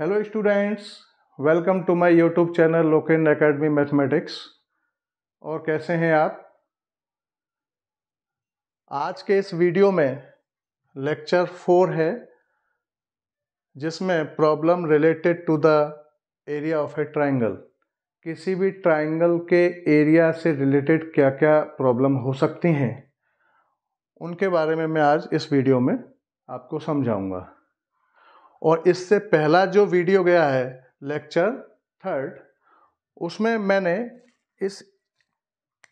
Hello students welcome to my YouTube channel Loken academy mathematics और कैसे हैं आप आज के इस वीडियो में लेक्चर फोर है जिसमें problem related to the area of a triangle किसी भी ट्रायंगल के एरिया से रिलेटेड क्या क्या प्रॉब्लम हो सकती हैं उनके बारे में मैं आज इस वीडियो में आपको समझाऊंगा और इससे पहला जो वीडियो गया है लेक्चर थर्ड उसमें मैंने इस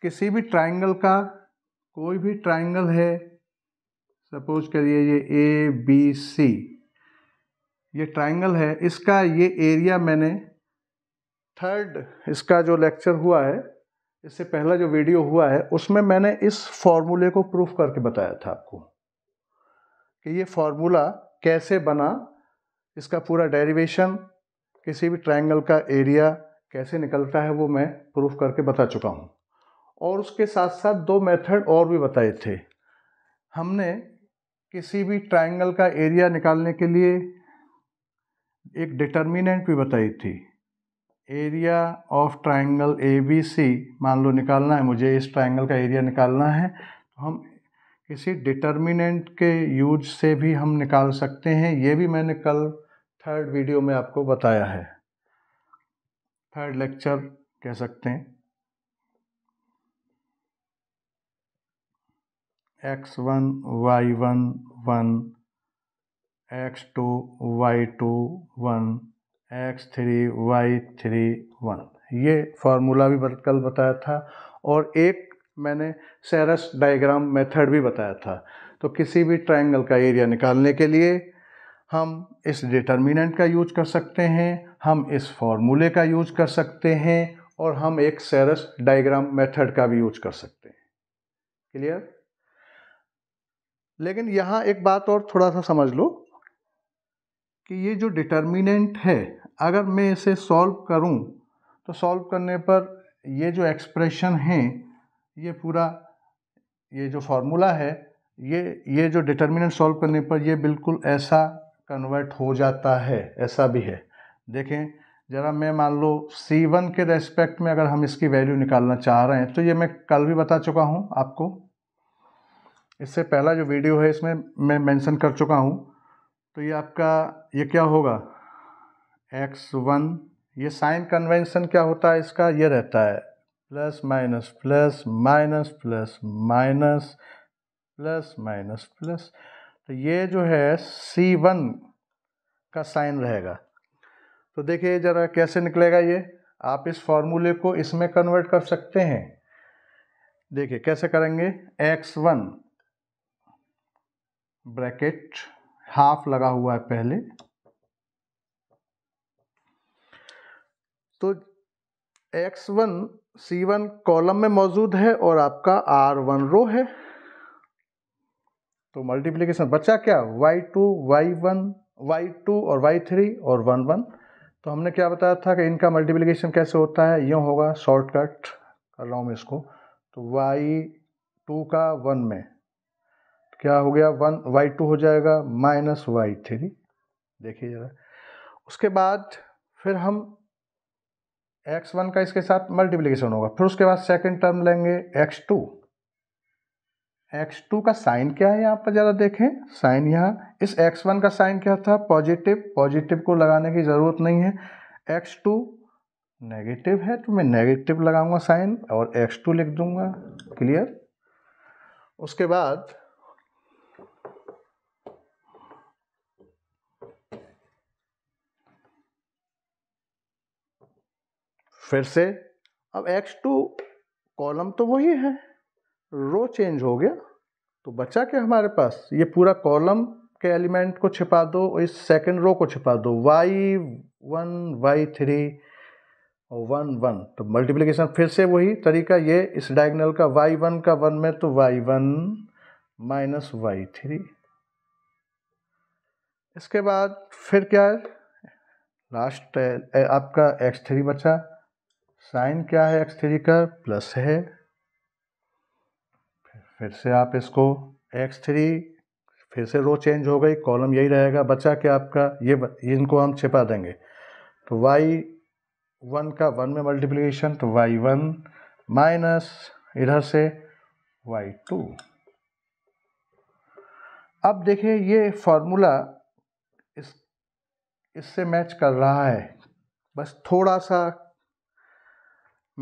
किसी भी ट्रायंगल का कोई भी ट्रायंगल है सपोज करिए ये ए बी सी ये ट्रायंगल है इसका ये एरिया मैंने थर्ड इसका जो लेक्चर हुआ है इससे पहला जो वीडियो हुआ है उसमें मैंने इस फॉर्मूले को प्रूफ करके बताया था आपको कि ये फॉर्मूला कैसे बना इसका पूरा डेरिवेशन किसी भी ट्रायंगल का एरिया कैसे निकलता है वो मैं प्रूफ करके बता चुका हूँ और उसके साथ साथ दो मेथड और भी बताए थे हमने किसी भी ट्रायंगल का एरिया निकालने के लिए एक डिटर्मिनेंट भी बताई थी area of triangle A B C मान लो निकालना है मुझे इस ट्रायंगल का एरिया निकालना है तो हम किसी डिटर्मिनेंट के यूज से भी हम निकाल सकते हैं ये भी मैंने कल थर्ड वीडियो में आपको बताया है थर्ड लेक्चर कह सकते हैं x one y one one x two y two one x three y three one ये फार्मूला भी कल बताया था और एक मैंने सेरस डायग्राम मेथड भी बताया था तो किसी भी ट्रायंगल का एरिया निकालने के लिए हम इस डिटर्मिनेंट का यूज कर सकते हैं हम इस फॉर्मूले का यूज कर सकते हैं और हम एक सेरस डायग्राम मेथड का भी यूज कर सकते हैं क्लियर लेकिन यहाँ एक बात और थोड़ा सा समझ लो कि ये जो डिटर्मिनेंट है अगर मैं इसे सॉल्व करूँ तो सॉल्व करने पर ये जो एक्सप्रेशन है ये पूरा ये जो फॉर्मूला है ये ये जो डिटर्मिनेंट सॉल्व करने पर ये बिल्कुल ऐसा कन्वर्ट हो जाता है ऐसा भी है देखें ज़रा मैं मान लो सी वन के रेस्पेक्ट में अगर हम इसकी वैल्यू निकालना चाह रहे हैं तो ये मैं कल भी बता चुका हूँ आपको इससे पहला जो वीडियो है इसमें मैं मेंशन कर चुका हूँ तो ये आपका ये क्या होगा एक्स वन ये साइन कन्वेंशन क्या होता है इसका ये रहता है plus minus plus minus plus minus plus minus plus तो ये जो है सी वन का साइन रहेगा तो देखिए ज़रा कैसे निकलेगा ये आप इस फॉर्मूले को इसमें कन्वर्ट कर सकते हैं देखिए कैसे करेंगे एक्स वन ब्रैकेट हाफ लगा हुआ है पहले तो x one C one column में मौजूद है और आपका आर वन रो है तो मल्टीप्लीकेशन बच्चा क्या y two y one y two और वाई थ्री और वन वन तो हमने क्या बताया था कि इनका मल्टीप्लीकेशन कैसे होता है यूँ होगा शॉर्टकट कर रहा हूँ मैं इसको तो वाई टू का वन में क्या हो गया वन वाई टू हो जाएगा माइनस वाई थ्री देखिए ज़रा उसके बाद फिर हम एक्स वन का इसके साथ मल्टीप्लीकेशन होगा फिर उसके बाद सेकेंड टर्म लेंगे एक्स टू एक्स टू का साइन क्या है यहाँ पर ज़रा देखें साइन यहाँ इस एक्स वन का साइन क्या था पॉजिटिव पॉजिटिव को लगाने की ज़रूरत नहीं है एक्स टू नेगेटिव है तो मैं नेगेटिव लगाऊंगा साइन और एक्स टू लिख दूंगा क्लियर उसके बाद फिर से अब एक्स टू कॉलम तो वही है रो चेंज हो गया तो बचा क्या हमारे पास ये पूरा कॉलम के एलिमेंट को छिपा दो और इस सेकेंड रो को छिपा दो वाई वन वाई थ्री और वन वन तो मल्टीप्लिकेशन फिर से वही तरीका ये इस डायगनल का वाई वन का वन में तो y one minus y three इसके बाद फिर क्या है लास्ट आपका एक्स थ्री बचा साइन क्या है एक्स थ्री का प्लस है फिर से आप इसको एक्स थ्री फिर से रो चेंज हो गई कॉलम यही रहेगा बचा के आपका ये इनको हम छिपा देंगे तो वाई वन का वन में मल्टीप्लीकेशन तो वाई वन माइनस इधर से वाई टू अब देखिए ये फार्मूला इस इससे मैच कर रहा है बस थोड़ा सा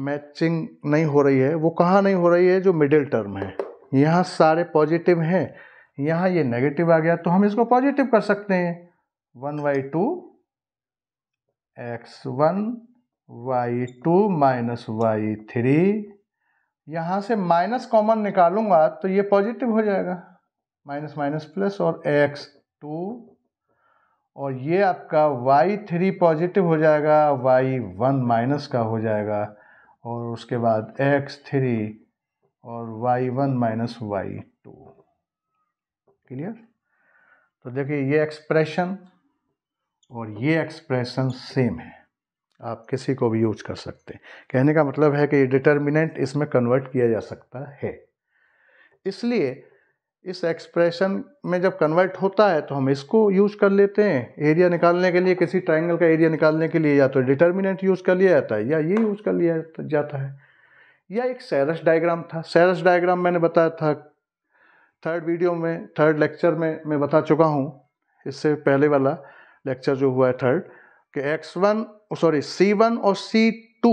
मैचिंग नहीं हो रही है वो कहाँ नहीं हो रही है जो मिडिल टर्म है यहाँ सारे पॉजिटिव हैं यहाँ ये नेगेटिव आ गया तो हम इसको पॉजिटिव कर सकते हैं one y two x one y two minus y three यहाँ से माइनस कॉमन निकालूंगा तो ये पॉजिटिव हो जाएगा माइनस माइनस प्लस और एक्स टू और ये आपका वाई थ्री पॉजिटिव हो जाएगा वाई वन माइनस का हो जाएगा और उसके बाद एक्स थ्री और y one minus y two clear तो देखिए ये एक्सप्रेशन और ये एक्सप्रेशन सेम है आप किसी को भी यूज कर सकते हैं कहने का मतलब है कि डिटर्मिनेंट इसमें कन्वर्ट किया जा सकता है इसलिए इस एक्सप्रेशन में जब कन्वर्ट होता है तो हम इसको यूज कर लेते हैं एरिया निकालने के लिए किसी ट्रायंगल का एरिया निकालने के लिए या तो डिटर्मिनेंट यूज कर लिया जाता है या ये यूज कर लिया जाता है या एक सैरस डायग्राम था सैरस डायग्राम मैंने बताया था थर्ड वीडियो में थर्ड लेक्चर में मैं बता चुका हूँ इससे पहले वाला लेक्चर जो हुआ है थर्ड कि x one sorry C one और सी टू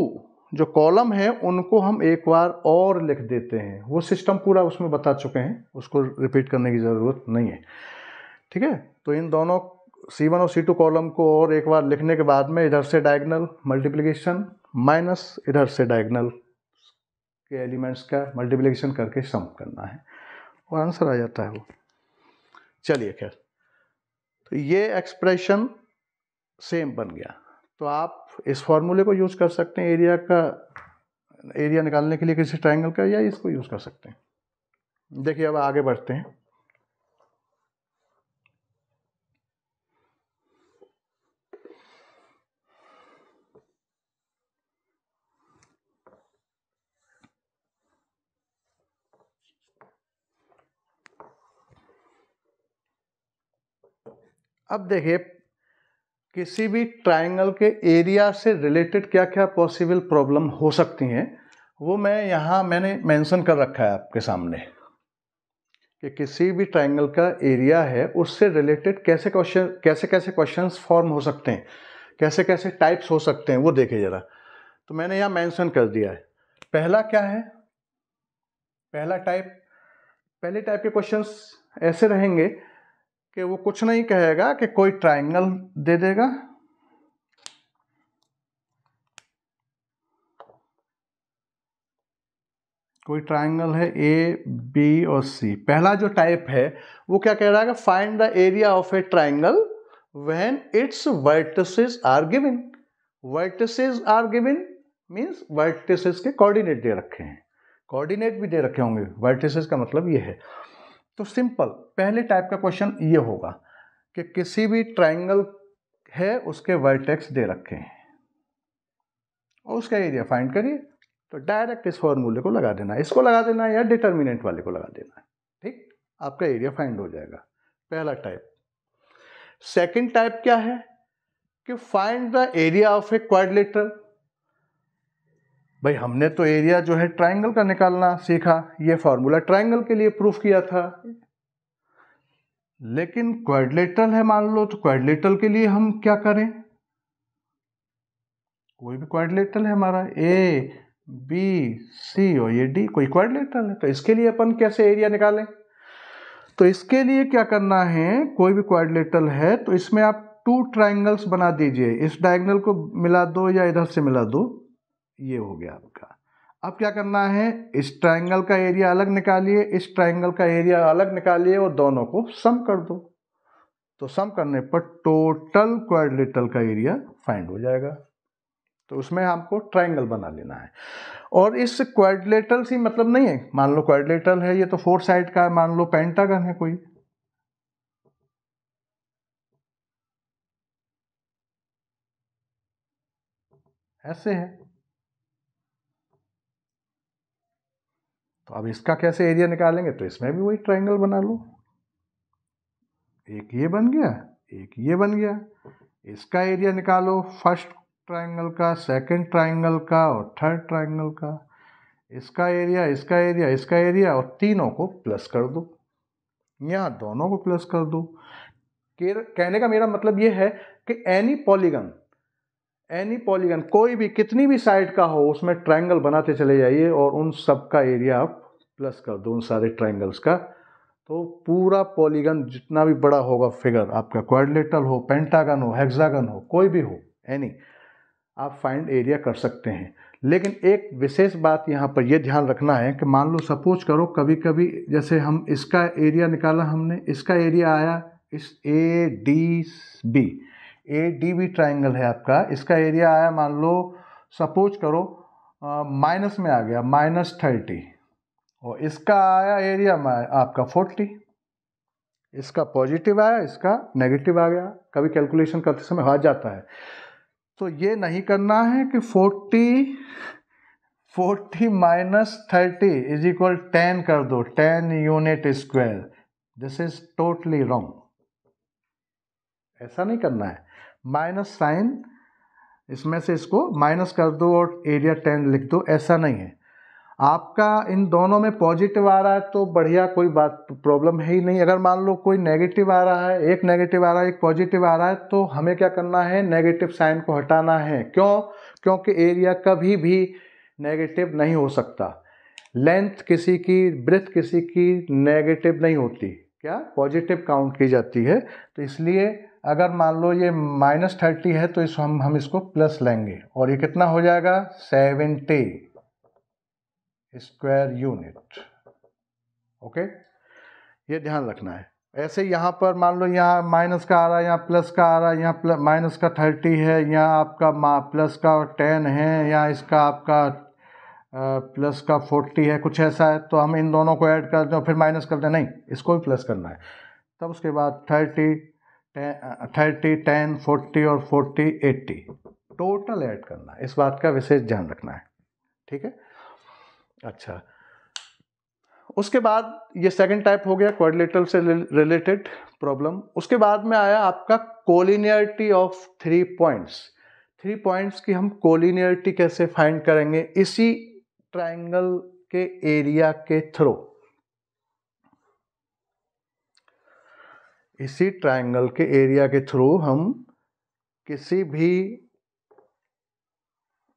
जो कॉलम है उनको हम एक बार और लिख देते हैं वो सिस्टम पूरा उसमें बता चुके हैं उसको रिपीट करने की ज़रूरत नहीं है ठीक है तो इन दोनों सी वन और सी टू कॉलम को और एक बार लिखने के बाद में इधर से डायगनल मल्टीप्लीकेशन माइनस इधर से डायगनल के एलिमेंट्स का मल्टीप्लिकेशन करके सम करना है और आंसर आ जाता है वो चलिए खैर तो ये एक्सप्रेशन सेम बन गया तो आप इस फॉर्मूले को यूज़ कर सकते हैं एरिया का एरिया निकालने के लिए किसी ट्रायंगल का या इसको यूज़ कर सकते हैं देखिए अब आगे बढ़ते हैं अब देखिए किसी भी ट्रायंगल के एरिया से रिलेटेड क्या क्या पॉसिबल प्रॉब्लम हो सकती हैं वो मैं यहाँ मैंने मेंशन कर रखा है आपके सामने कि किसी भी ट्रायंगल का एरिया है उससे रिलेटेड कैसे क्वेश्चन कैसे कैसे क्वेश्चंस फॉर्म हो सकते हैं कैसे कैसे टाइप्स हो सकते हैं वो देखिए ज़रा तो मैंने यहाँ मैंसन कर दिया है पहला क्या है पहला टाइप पहले टाइप के क्वेश्चन ऐसे रहेंगे कि वो कुछ नहीं कहेगा कि कोई ट्राइंगल दे देगा कोई ट्राइंगल है ए बी और सी पहला जो टाइप है वो क्या कह रहा है find the area of a triangle when its vertices are given vertices are given means vertices के कोऑर्डिनेट दे रखे हैं कोऑर्डिनेट भी दे रखे होंगे वर्टिसेस का मतलब ये है तो सिंपल पहले टाइप का क्वेश्चन ये होगा कि किसी भी ट्राइंगल है उसके वर्टेक्स दे रखे हैं और उसका एरिया फाइंड करिए तो डायरेक्ट इस फॉर्मूले को लगा देना है इसको लगा देना है या डिटर्मिनेंट वाले को लगा देना है ठीक आपका एरिया फाइंड हो जाएगा पहला टाइप सेकंड टाइप क्या है कि find the area of a quadrilateral भाई हमने तो एरिया जो है ट्राइंगल का निकालना सीखा ये फार्मूला ट्राइंगल के लिए प्रूफ किया था लेकिन क्वाड्रिलेटरल है मान लो तो क्वाड्रिलेटरल के लिए हम क्या करें कोई भी क्वाड्रिलेटरल है हमारा ए बी सी और ये डी कोई क्वाड्रिलेटरल है तो इसके लिए अपन कैसे एरिया निकालें तो इसके लिए क्या करना है कोई भी क्वाड्रिलेटरल है तो इसमें आप टू ट्राइंगल्स बना दीजिए इस डायगनल को मिला दो या इधर से मिला दो ये हो गया आपका अब क्या करना है इस ट्राइंगल का एरिया अलग निकालिए इस ट्राइंगल का एरिया अलग निकालिए और दोनों को सम कर दो तो सम करने पर टोटल क्वाड्रिलेटरल का एरिया फाइंड हो जाएगा तो उसमें हमको ट्राइंगल बना लेना है और इस क्वाड्रिलेटरल से मतलब नहीं है मान लो क्वाड्रिलेटरल है ये तो फोर साइड का है मान लो पेंटागन है कोई ऐसे है तो अब इसका कैसे एरिया निकालेंगे तो इसमें भी वही ट्राइंगल बना लो एक ये बन गया एक ये बन गया इसका एरिया निकालो फर्स्ट ट्राइंगल का सेकंड ट्राइंगल का और थर्ड ट्राइंगल का इसका एरिया इसका एरिया इसका एरिया और तीनों को प्लस कर दो या दोनों को प्लस कर दो कहने का मेरा मतलब ये है कि एनी पॉलीगन एनी पॉलीगन कोई भी कितनी भी साइड का हो उसमें ट्रायंगल बनाते चले जाइए और उन सब का एरिया आप प्लस कर दो उन सारे ट्राइंगल्स का तो पूरा पॉलीगन जितना भी बड़ा होगा फिगर आपका क्वारलेटल हो पेंटागन हो हेक्सागन हो कोई भी हो एनी आप फाइंड एरिया कर सकते हैं लेकिन एक विशेष बात यहाँ पर यह ध्यान रखना है कि मान लो सपोज करो कभी कभी जैसे हम इसका एरिया निकाला हमने इसका एरिया आया इस A D B A D B triangle है आपका इसका एरिया आया मान लो सपोज करो माइनस में आ गया माइनस थर्टी और इसका आया एरिया में आपका फोर्टी इसका पॉजिटिव आया इसका नेगेटिव आ गया कभी कैलकुलेशन करते समय हार जाता है तो ये नहीं करना है कि forty forty minus thirty is equal ten कर दो ten unit square this is totally wrong ऐसा नहीं करना है माइनस साइन इसमें से इसको माइनस कर दो और एरिया टेन लिख दो ऐसा नहीं है आपका इन दोनों में पॉजिटिव आ रहा है तो बढ़िया कोई बात प्रॉब्लम है ही नहीं अगर मान लो कोई नेगेटिव आ रहा है एक नेगेटिव आ रहा है एक पॉजिटिव आ रहा है तो हमें क्या करना है नेगेटिव साइन को हटाना है क्यों क्योंकि एरिया कभी भी नेगेटिव नहीं हो सकता लेंथ किसी की ब्रेथ किसी की नेगेटिव नहीं होती क्या पॉजिटिव काउंट की जाती है तो इसलिए अगर मान लो ये माइनस थर्टी है तो इस हम हम इसको प्लस लेंगे और ये कितना हो जाएगा सेवेंटी स्क्वायर यूनिट ओके ये ध्यान रखना है ऐसे यहाँ पर मान लो यहाँ माइनस का आ रहा है यहाँ प्लस का आ रहा है यहाँ प्लस माइनस का थर्टी है यहाँ आपका प्लस का टेन है यहाँ इसका आपका प्लस का फोर्टी है कुछ ऐसा है तो हम इन दोनों को ऐड कर दें फिर माइनस कर दें नहीं इसको भी प्लस करना है तब उसके बाद थर्टी थर्टी टेन फोर्टी और फोर्टी एट्टी टोटल ऐड करना है इस बात का विशेष ध्यान रखना है ठीक है अच्छा उसके बाद ये सेकंड टाइप हो गया क्वाड्रिलेटरल से रिलेटेड प्रॉब्लम उसके बाद में आया आपका collinearity of three points three points की हम कोलिनियरिटी कैसे फाइंड करेंगे इसी ट्राइंगल के एरिया के थ्रू इसी ट्राइंगल के एरिया के थ्रू हम किसी भी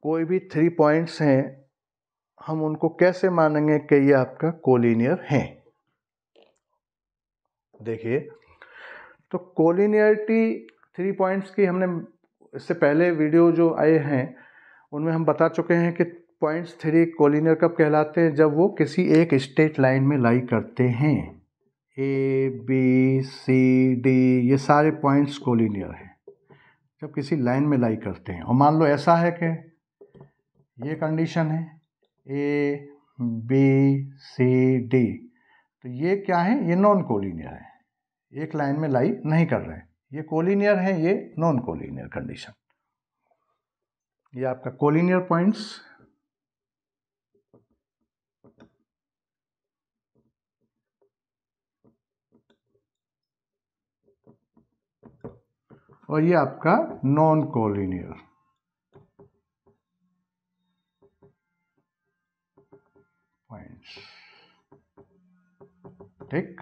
कोई भी थ्री पॉइंट्स हैं हम उनको कैसे मानेंगे कि ये आपका कोलिनियर है देखिए तो कोलिनियरिटी थ्री पॉइंट्स की हमने इससे पहले वीडियो जो आए हैं उनमें हम बता चुके हैं कि पॉइंट्स थ्री कोलिनियर कब कहलाते हैं जब वो किसी एक स्टेट लाइन में लाई करते हैं ए बी सी डी ये सारे पॉइंट्स कोलिनियर हैं जब किसी लाइन में लाई करते हैं और मान लो ऐसा है कि ये कंडीशन है ए बी सी डी तो ये क्या है ये नॉन कोलिनियर है एक लाइन में लाई नहीं कर रहे ये कोलिनियर है ये नॉन कोलिनियर कंडीशन ये आपका कोलिनियर पॉइंट्स और ये आपका नॉन कोलिनियर पॉइंट्स ठीक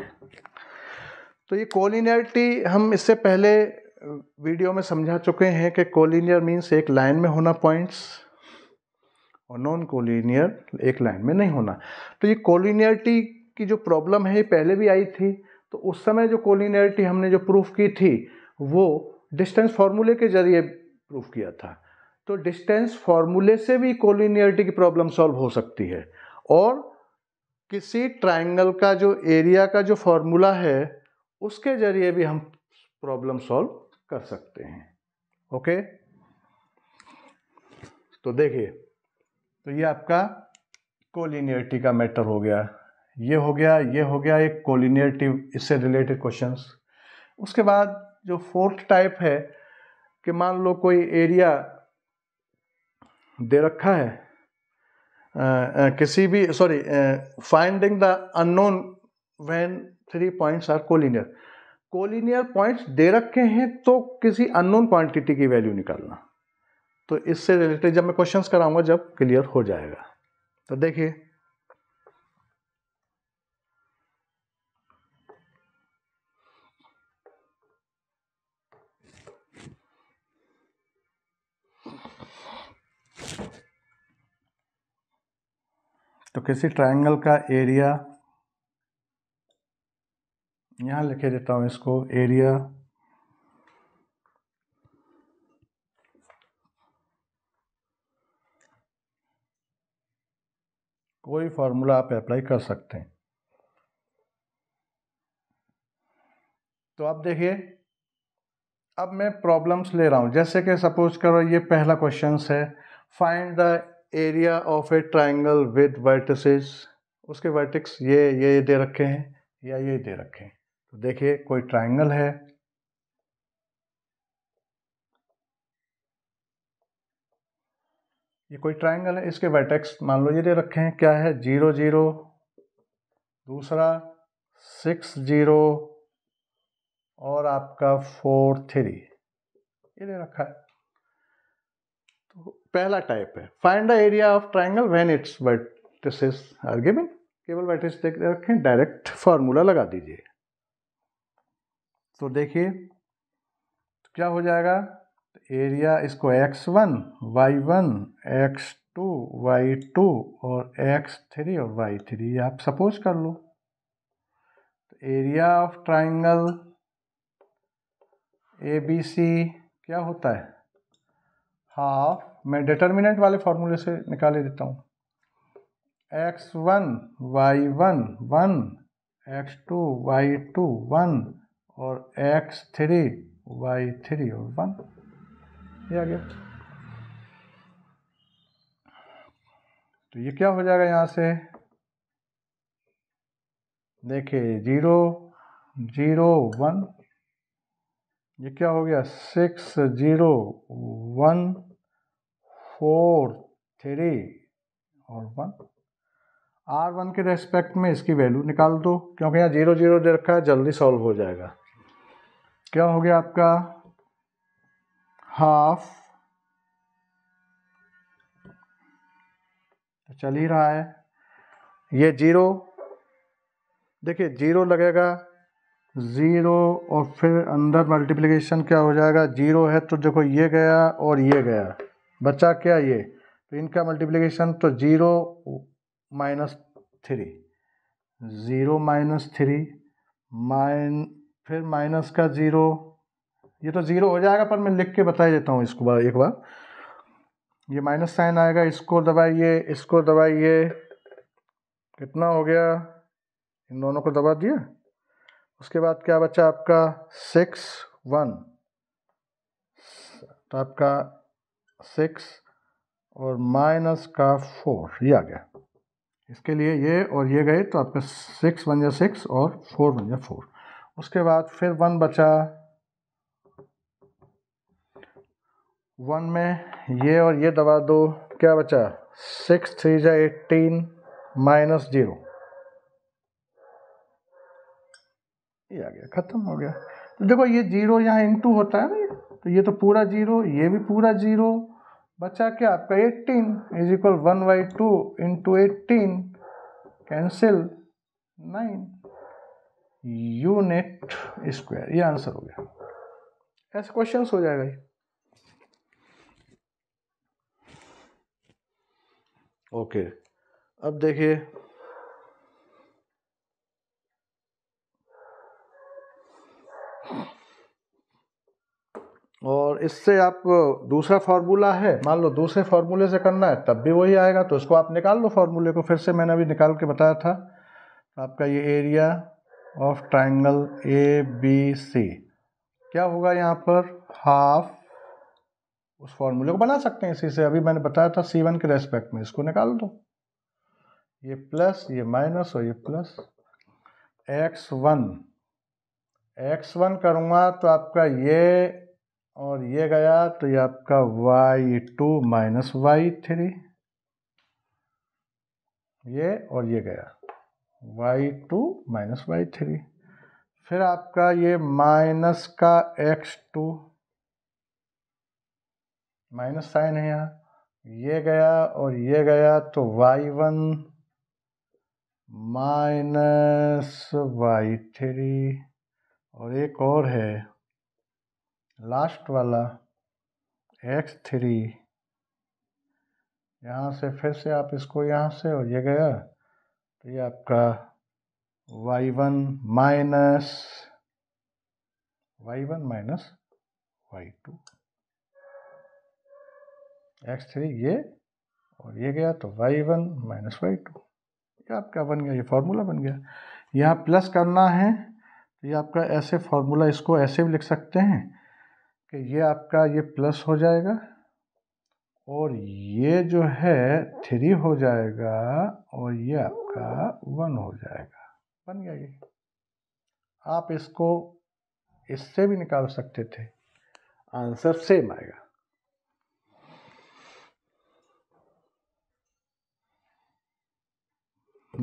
तो ये कोलिनियरिटी हम इससे पहले वीडियो में समझा चुके हैं कि कोलिनियर मीन्स एक लाइन में होना पॉइंट्स और नॉन कोलिनियर एक लाइन में नहीं होना तो ये कोलिनियरिटी की जो प्रॉब्लम है ये पहले भी आई थी तो उस समय जो कोलिनियरिटी हमने जो प्रूफ की थी वो डिस्टेंस फार्मूले के जरिए प्रूफ किया था तो डिस्टेंस फार्मूले से भी कोलिनियरिटी की प्रॉब्लम सॉल्व हो सकती है और किसी ट्राइंगल का जो एरिया का जो फॉर्मूला है उसके ज़रिए भी हम प्रॉब्लम सॉल्व कर सकते हैं ओके तो देखिए तो ये आपका कोलिनियरिटी का मैटर हो गया ये हो गया ये हो गया एक कोलिनियरिटी इससे रिलेटेड क्वेश्चंस उसके बाद जो फोर्थ टाइप है कि मान लो कोई एरिया दे रखा है Uh, uh, किसी भी sorry finding the unknown when three points are collinear collinear points दे रखे हैं तो किसी अननोन क्वांटिटी की वैल्यू निकालना तो इससे रिलेटेड जब मैं क्वेश्चंस कराऊंगा जब क्लियर हो जाएगा तो देखिए तो किसी ट्रायंगल का एरिया यहाँ लिखे देता हूँ इसको एरिया कोई फार्मूला आप अप्लाई कर सकते हैं तो आप देखिए अब मैं प्रॉब्लम्स ले रहा हूँ जैसे कि सपोज करो ये पहला क्वेश्चन है find the area of a triangle with vertices उसके वर्टिक्स ये ये दे रखे हैं या ये दे रखे हैं तो देखिए कोई ट्राइंगल है ये कोई ट्राइंगल है इसके वर्टेक्स मान लो ये दे रखे हैं क्या है जीरो जीरो दूसरा सिक्स जीरो और आपका फोर थ्री ये दे रखा है तो पहला टाइप है find the area of triangle when its vertices are given केवल वर्टिस रखें डायरेक्ट फार्मूला लगा दीजिए तो देखिए तो क्या हो जाएगा एरिया इसको x one y one x two y two और एक्स थ्री और वाई थ्री आप सपोज कर लो तो area of triangle A B C क्या होता है हाफ हाँ, मैं डिटर्मिनेंट वाले फॉर्मूले से निकाल ही देता हूँ x one y one one x two y two one और एक्स थ्री वाई थ्री और वन ये आ गया तो ये क्या हो जाएगा यहाँ से देखिए जीरो जीरो वन ये क्या हो गया six zero one four three और वन आर वन के रेस्पेक्ट में इसकी वैल्यू निकाल दो क्योंकि यहाँ जीरो जीरो दे रखा है जल्दी सॉल्व हो जाएगा क्या हो गया आपका हाफ तो चल ही रहा है ये जीरो देखिए जीरो लगेगा ज़ीरो और फिर अंदर मल्टीप्लिकेशन क्या हो जाएगा जीरो है तो देखो ये गया और ये गया बचा क्या ये तो इनका मल्टीप्लिकेशन तो zero minus three zero minus three minus फिर माइनस का ज़ीरो ये तो ज़ीरो हो जाएगा पर मैं लिख के बता देता हूँ इसको बार एक बार ये माइनस साइन आएगा इसको दबाइए इसको दबाइए कितना हो गया इन दोनों को दबा दिया उसके बाद क्या बचा आपका सिक्स वन तो आपका सिक्स और माइनस का फोर ये आ गया इसके लिए ये और ये गए तो आपका सिक्स वन या सिक्स और फोर वन या फोर उसके बाद फिर वन बचा वन में ये और ये दबा दो क्या बचा सिक्स थ्री जा एटीन माइनस जीरो ये आ गया ख़त्म हो गया तो देखो ये जीरो यहाँ इंटू होता है ना तो ये तो पूरा जीरो ये भी पूरा जीरो बचा क्या आपका eighteen is equal one by two into eighteen cancel nine unit square ये आंसर हो गया ऐसे क्वेश्चंस हो जाएगा ये ओके अब देखिए और इससे आप दूसरा फार्मूला है मान लो दूसरे फार्मूले से करना है तब भी वही आएगा तो इसको आप निकाल लो फार्मूले को फिर से मैंने अभी निकाल के बताया था आपका ये area of triangle A B C क्या होगा यहाँ पर हाफ उस फार्मूले को बना सकते हैं इसी से अभी मैंने बताया था सी वन के रेस्पेक्ट में इसको निकाल दो ये प्लस ये माइनस और ये plus x one x one करूँगा तो आपका ये और ये गया तो ये आपका y two minus y three ये और ये गया y two minus y three फिर आपका ये माइनस का एक्स टू माइनस साइन है यहाँ ये गया और ये गया तो y one minus y three और एक और है लास्ट वाला एक्स थ्री यहाँ से फिर से आप इसको यहाँ से और ये गया तो ये आपका y one minus y one minus y two x three ये और ये गया तो y one minus y two ये आपका बन गया ये फार्मूला बन गया यहाँ प्लस करना है तो ये आपका ऐसे फार्मूला इसको ऐसे भी लिख सकते हैं कि ये आपका ये प्लस हो जाएगा और ये जो है थ्री हो जाएगा और ये आपका वन हो जाएगा बन गया ये आप इसको इससे भी निकाल सकते थे आंसर सेम आएगा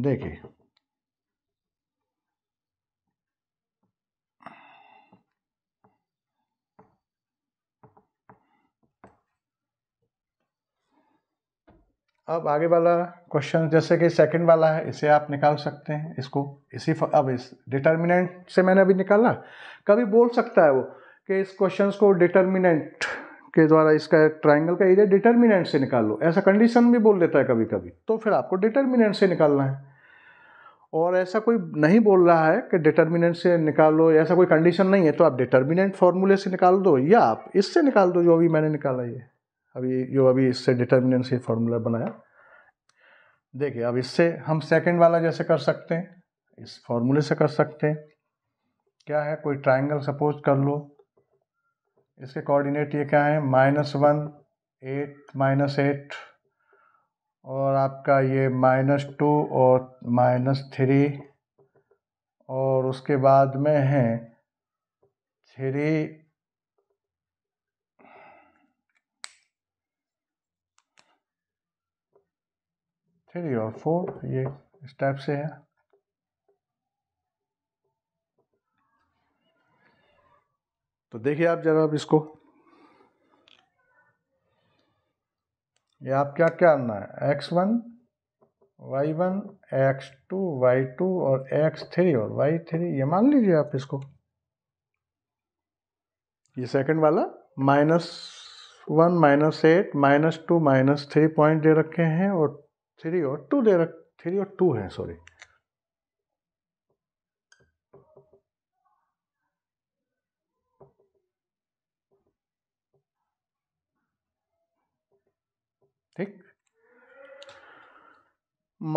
देखिए अब आगे वाला क्वेश्चन जैसे कि सेकंड वाला है इसे आप निकाल सकते हैं इसको इसी अब इस डिटर्मिनेंट से मैंने अभी निकाला कभी बोल सकता है वो कि इस क्वेश्चन को डिटर्मिनेंट के द्वारा इसका ट्राइंगल का एरिया डिटर्मिनेंट से निकाल लो ऐसा कंडीशन भी बोल देता है कभी कभी तो फिर आपको डिटर्मिनेंट से निकालना है और ऐसा कोई नहीं बोल रहा है कि डिटर्मिनेंट से निकाल लो ऐसा कोई कंडीशन नहीं है तो आप डिटर्मिनेंट फॉर्मूले से निकाल दो या आप इससे निकाल दो जो अभी मैंने निकाला ये अभी जो अभी इससे डिटर्मिनेंसी फार्मूला बनाया देखिए अब इससे हम सेकंड वाला जैसे कर सकते हैं इस फॉर्मूले से कर सकते हैं क्या है कोई ट्राइंगल सपोज कर लो इसके कोऑर्डिनेट ये क्या है minus one eight minus eight और आपका ये माइनस टू और माइनस थ्री और उसके बाद में है थ्री थ्री और फोर ये टाइप से है तो देखिए आप जरा अब इसको ये आप क्या क्या आना है x one y one x two y two और एक्स थ्री और वाई थ्री ये मान लीजिए आप इसको ये सेकंड वाला minus one minus eight minus two minus three point दे रखे हैं और थ्री और टू दे रख थ्री और टू है सॉरी ठीक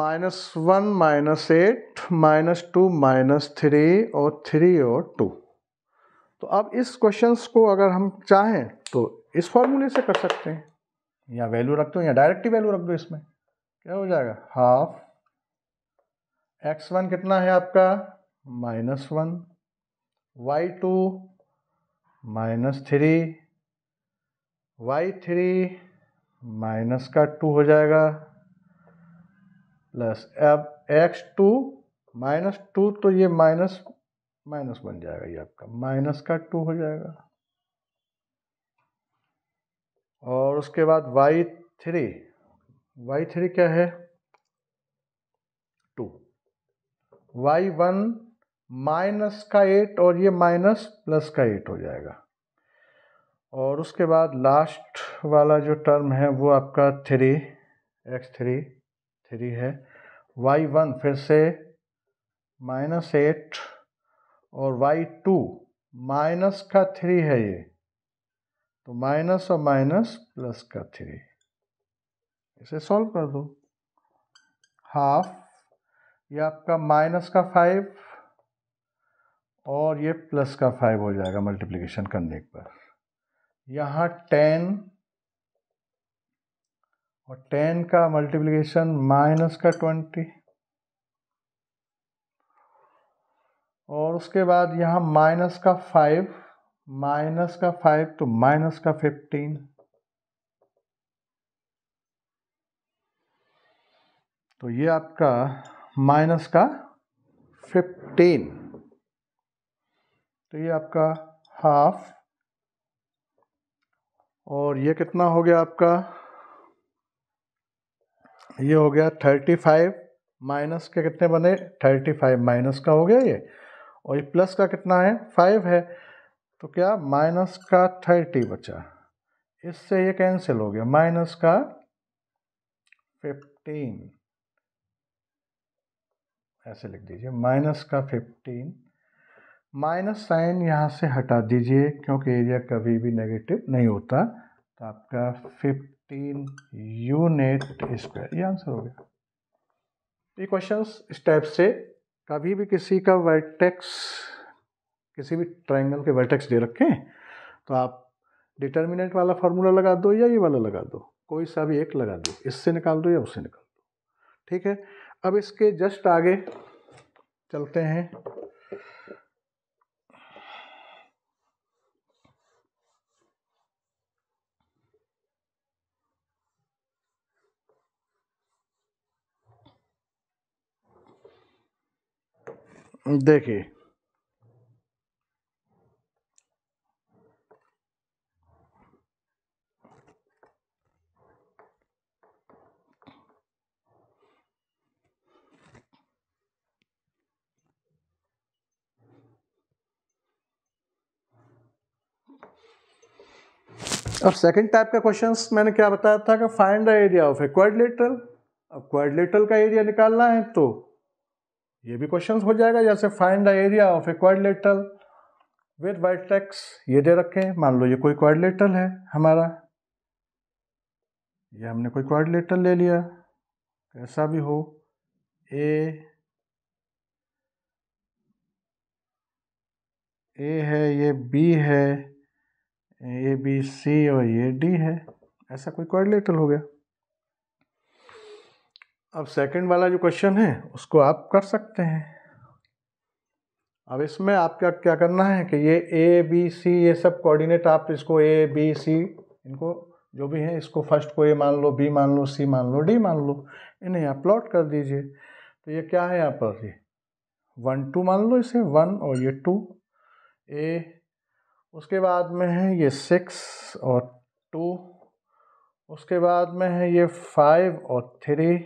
minus one minus eight minus two minus three और थ्री और टू तो अब इस क्वेश्चंस को अगर हम चाहें तो इस फॉर्मूले से कर सकते हैं या वैल्यू रख दो या डायरेक्ट वैल्यू रख दो इसमें क्या हो जाएगा हाफ एक्स वन कितना है आपका minus one y two minus three y three minus का टू हो जाएगा प्लस अब एक्स टू माइनस टू तो ये माइनस माइनस बन जाएगा ये आपका माइनस का टू हो जाएगा और उसके बाद वाई थ्री वाई थ्री क्या है टू वाई वन माइनस का एट और ये माइनस प्लस का एट हो जाएगा और उसके बाद लास्ट वाला जो टर्म है वो आपका थ्री एक्स थ्री थ्री है वाई वन फिर से माइनस एट और वाई टू माइनस का थ्री है ये तो माइनस और माइनस प्लस का थ्री इसे सॉल्व कर दो हाफ ये आपका माइनस का फाइव और ये प्लस का फाइव हो जाएगा मल्टीप्लिकेशन करने पर यहाँ टेन और टेन का मल्टीप्लिकेशन माइनस का ट्वेंटी और उसके बाद यहाँ माइनस का फाइव माइनस का फाइव तो माइनस का फिफ्टीन तो ये आपका माइनस का फिफ्टीन तो ये आपका हाफ और ये कितना हो गया आपका ये हो गया थर्टी फाइव माइनस के कितने बने थर्टी फाइव माइनस का हो गया ये और ये प्लस का कितना है फाइव है तो क्या माइनस का थर्टी बचा इससे ये कैंसिल हो गया माइनस का फिफ्टीन ऐसे लिख दीजिए माइनस का फिफ्टीन माइनस साइन यहाँ से हटा दीजिए क्योंकि एरिया कभी भी नेगेटिव नहीं होता तो आपका फिफ्टीन यूनिट स्क्वायर ये आंसर हो गया ये क्वेश्चंस इस टाइप से कभी भी किसी का वर्टेक्स किसी भी ट्रायंगल के वर्टेक्स दे रखें तो आप डिटर्मिनेंट वाला फार्मूला लगा दो या ये वाला लगा दो कोई सा भी एक लगा दो इससे निकाल दो या उससे निकाल दो ठीक है अब इसके जस्ट आगे चलते हैं देखिए अब सेकंड टाइप का क्वेश्चंस मैंने क्या बताया था कि find the area of a quadrilateral अब क्वाड्रिलेटरल का एरिया निकालना है तो ये भी क्वेश्चन हो जाएगा जैसे find the area of a quadrilateral with vertex ये दे रखे हैं मान लो ये कोई क्वाड्रिलेटरल है हमारा ये हमने कोई क्वाड्रिलेटरल ले लिया कैसा भी हो ए ए है ये बी है ए बी सी और ये डी है ऐसा कोई क्वाड्रिलेटरल हो गया अब सेकंड वाला जो क्वेश्चन है उसको आप कर सकते हैं अब इसमें आपका क्या करना है कि ये ए बी सी ये सब कोऑर्डिनेट आप इसको ए बी सी इनको जो भी है इसको फर्स्ट को ए मान लो बी मान लो सी मान लो डी मान लो इन्हें आप प्लॉट कर दीजिए तो ये क्या है यहाँ पर ये वन टू मान लो इसे वन और ये टू ए उसके बाद में है ये सिक्स और टू उसके बाद में है ये फाइव और थ्री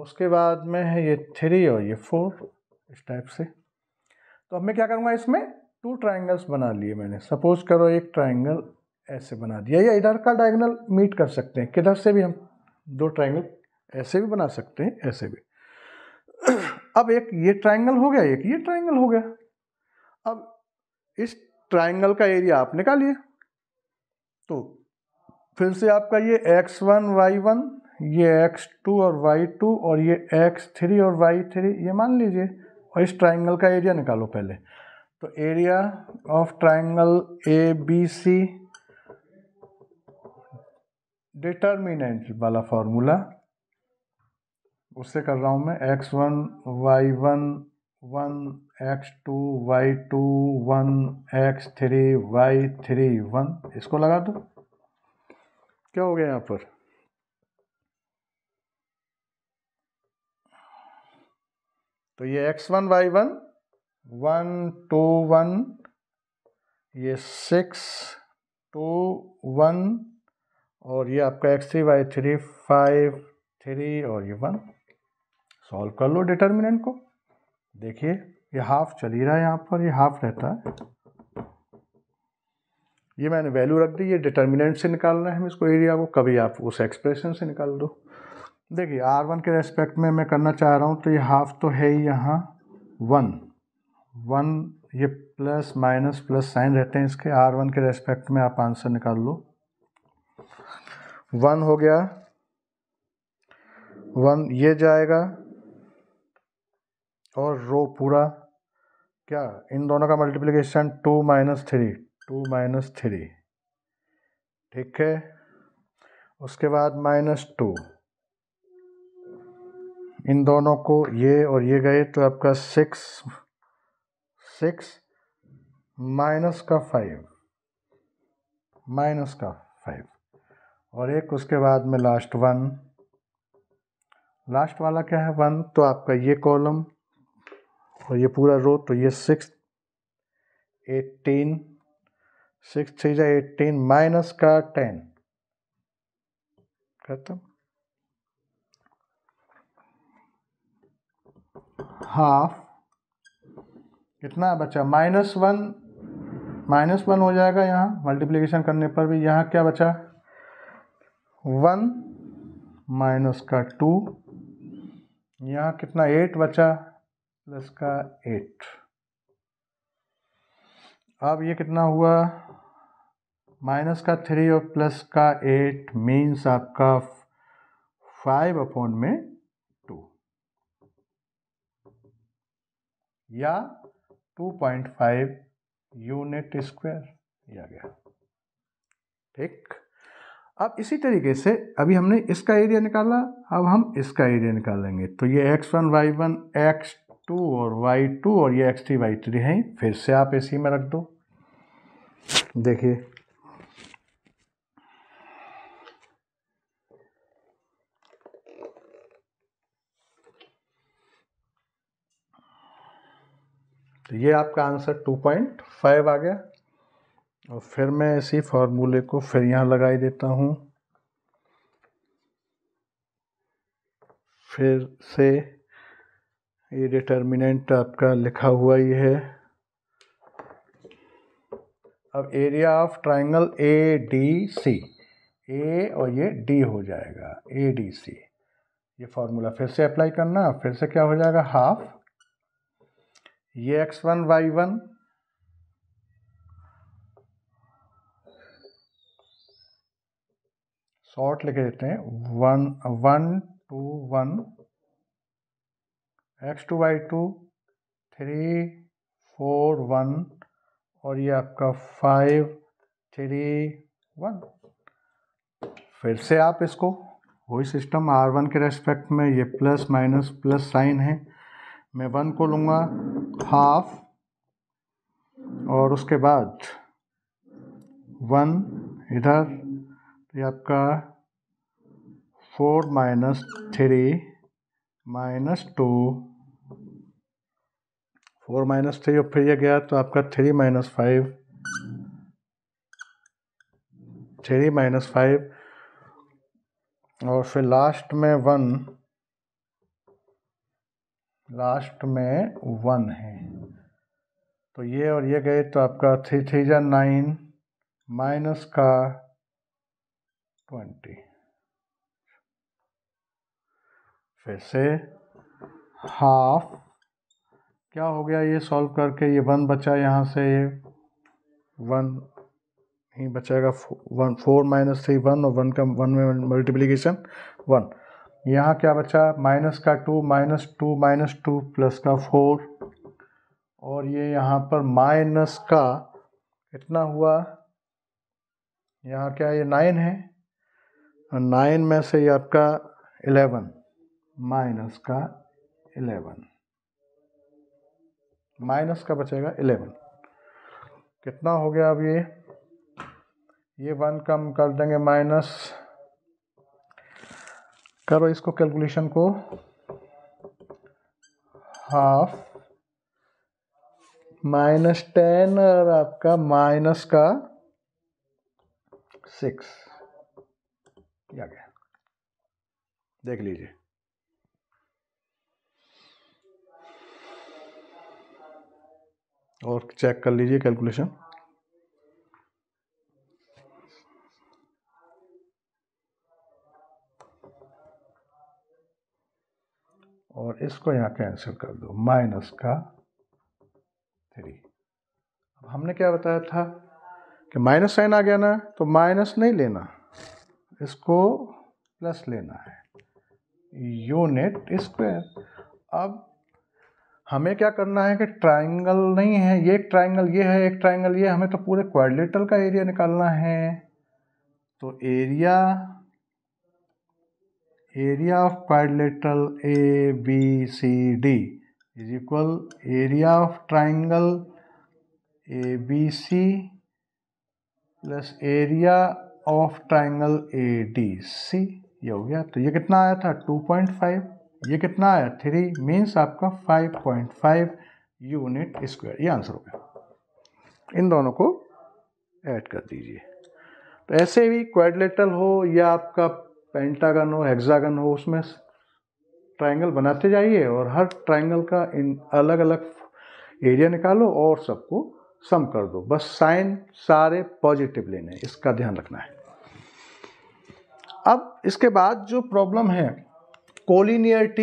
उसके बाद में है ये थ्री और ये फोर इस टाइप से तो अब मैं क्या करूँगा इसमें टू ट्राइंगल्स बना लिए मैंने सपोज करो एक ट्राइंगल ऐसे बना दिया या इधर का डायगनल मीट कर सकते हैं किधर से भी हम दो ट्राइंगल ऐसे भी बना सकते हैं ऐसे भी अब एक ये ट्राइंगल हो गया एक ये ट्राइंगल हो गया अब इस ट्राइंगल का एरिया आप निकालिए तो फिर से आपका ये एक्स वन वाई वन ये एक्स टू और वाई टू और ये एक्स थ्री और वाई थ्री ये मान लीजिए और इस ट्राइंगल का एरिया निकालो पहले तो area of triangle A B C determinant वाला फॉर्मूला उससे कर रहा हूँ मैं x one y one one x two y two one x three y three one इसको लगा दो क्या हो गया यहाँ पर तो ये x one y one one two one ये सिक्स टू वन और ये आपका x three y three five three और ये वन सॉल्व कर लो डिटर्मिनेंट को देखिए ये हाफ चल ही रहा है यहाँ पर ये हाफ रहता है ये मैंने वैल्यू रख दी ये डिटर्मिनेंट से निकालना है हम इसको एरिया को कभी आप उस एक्सप्रेशन से निकाल दो देखिए आर वन के रेस्पेक्ट में मैं करना चाह रहा हूँ तो ये हाफ तो है ही यहाँ वन वन ये प्लस माइनस प्लस साइन रहते हैं इसके आर वन के रेस्पेक्ट में आप आंसर निकाल लो वन हो गया वन ये जाएगा और रो पूरा क्या इन दोनों का multiplication two minus three two minus three ठीक है उसके बाद माइनस टू इन दोनों को ये और ये गए तो आपका सिक्स सिक्स माइनस का फाइव माइनस का फाइव और एक उसके बाद में लास्ट वन लास्ट वाला क्या है वन तो आपका ये कॉलम और ये पूरा रो तो ये सिक्स एटीन सिक्स थ्री जा एटीन माइनस का टेन खत्म हाफ कितना बचा माइनस वन माइनस वन हो जाएगा यहाँ मल्टीप्लीकेशन करने पर भी यहाँ क्या बचा वन माइनस का टू यहाँ कितना एट बचा प्लस का एट अब ये कितना हुआ माइनस का थ्री और प्लस का एट मीन्स आपका फाइव अपॉन में टू या two point five unit square दिया गया ठीक अब इसी तरीके से अभी हमने इसका एरिया निकाला अब हम इसका एरिया निकालेंगे तो ये x one y one x two और वाई टू और ये एक्स थ्री वाई थ्री हैं फिर से आप इसी में रख दो देखिए तो ये आपका आंसर टू पॉइंट फाइव आ गया और फिर मैं इसी फॉर्मूले को फिर यहाँ लगाई देता हूँ फिर से ये डिटर्मिनेंट आपका लिखा हुआ ही है अब area of triangle A D C A और ये डी हो जाएगा ए डी सी ये फार्मूला फिर से अप्लाई करना फिर से क्या हो जाएगा हाफ ये x one y one short लिख देते हैं one one two one x two y two three four one और ये आपका फाइव थ्री वन फिर से आप इसको वही सिस्टम आर वन के रेस्पेक्ट में ये प्लस माइनस प्लस साइन है मैं वन को लूँगा हाफ और उसके बाद वन इधर ये आपका four minus three minus two four minus three और फिर यह गया तो आपका three minus five three minus five और फिर लास्ट में वन लास्ट में वन है तो ये और ये गए तो आपका थ्री थ्री जन नाइन माइनस का ट्वेंटी फिर से हाफ क्या हो गया ये सॉल्व करके ये वन बचा यहाँ से ये वन ही बचेगा one four minus three one और वन का वन में मल्टीप्लीकेशन वन यहाँ क्या बचा माइनस का two minus two minus two plus का फोर और ये यहाँ पर माइनस का कितना हुआ यहाँ क्या ये नाइन है नाइन में से ये आपका एलेवन माइनस का इलेवन माइनस का बचेगा इलेवन कितना हो गया अब ये ये वन कम कर देंगे माइनस करो इसको कैलकुलेशन को हाफ माइनस टेन और आपका माइनस का सिक्स आ गया देख लीजिए और चेक कर लीजिए कैलकुलेशन और इसको यहाँ कैंसिल कर दो माइनस का थ्री अब हमने क्या बताया था कि माइनस साइन आ गया ना तो माइनस नहीं लेना इसको प्लस लेना है यूनिट स्क्वायर अब हमें क्या करना है कि ट्राइंगल नहीं है ये एक ट्राइंगल ये है एक ट्राइंगल ये हमें तो पूरे क्वाड्रिलेटरल का एरिया निकालना है तो area area of quadrilateral A B C D is equal area of triangle A B C plus area of triangle A D C ये हो गया तो ये कितना आया था टू पॉइंट फाइव ये कितना आया थ्री मीन्स आपका 5.5 यूनिट स्क्वायर ये आंसर हो गया इन दोनों को ऐड कर दीजिए तो ऐसे भी क्वाड्रिलेटरल हो या आपका पेंटागन हो हेक्सागन हो उसमें ट्रायंगल बनाते जाइए और हर ट्रायंगल का इन अलग अलग एरिया निकालो और सबको सम कर दो बस साइन सारे पॉजिटिव लेने इसका ध्यान रखना है अब इसके बाद जो प्रॉब्लम है कोलिनियरिटी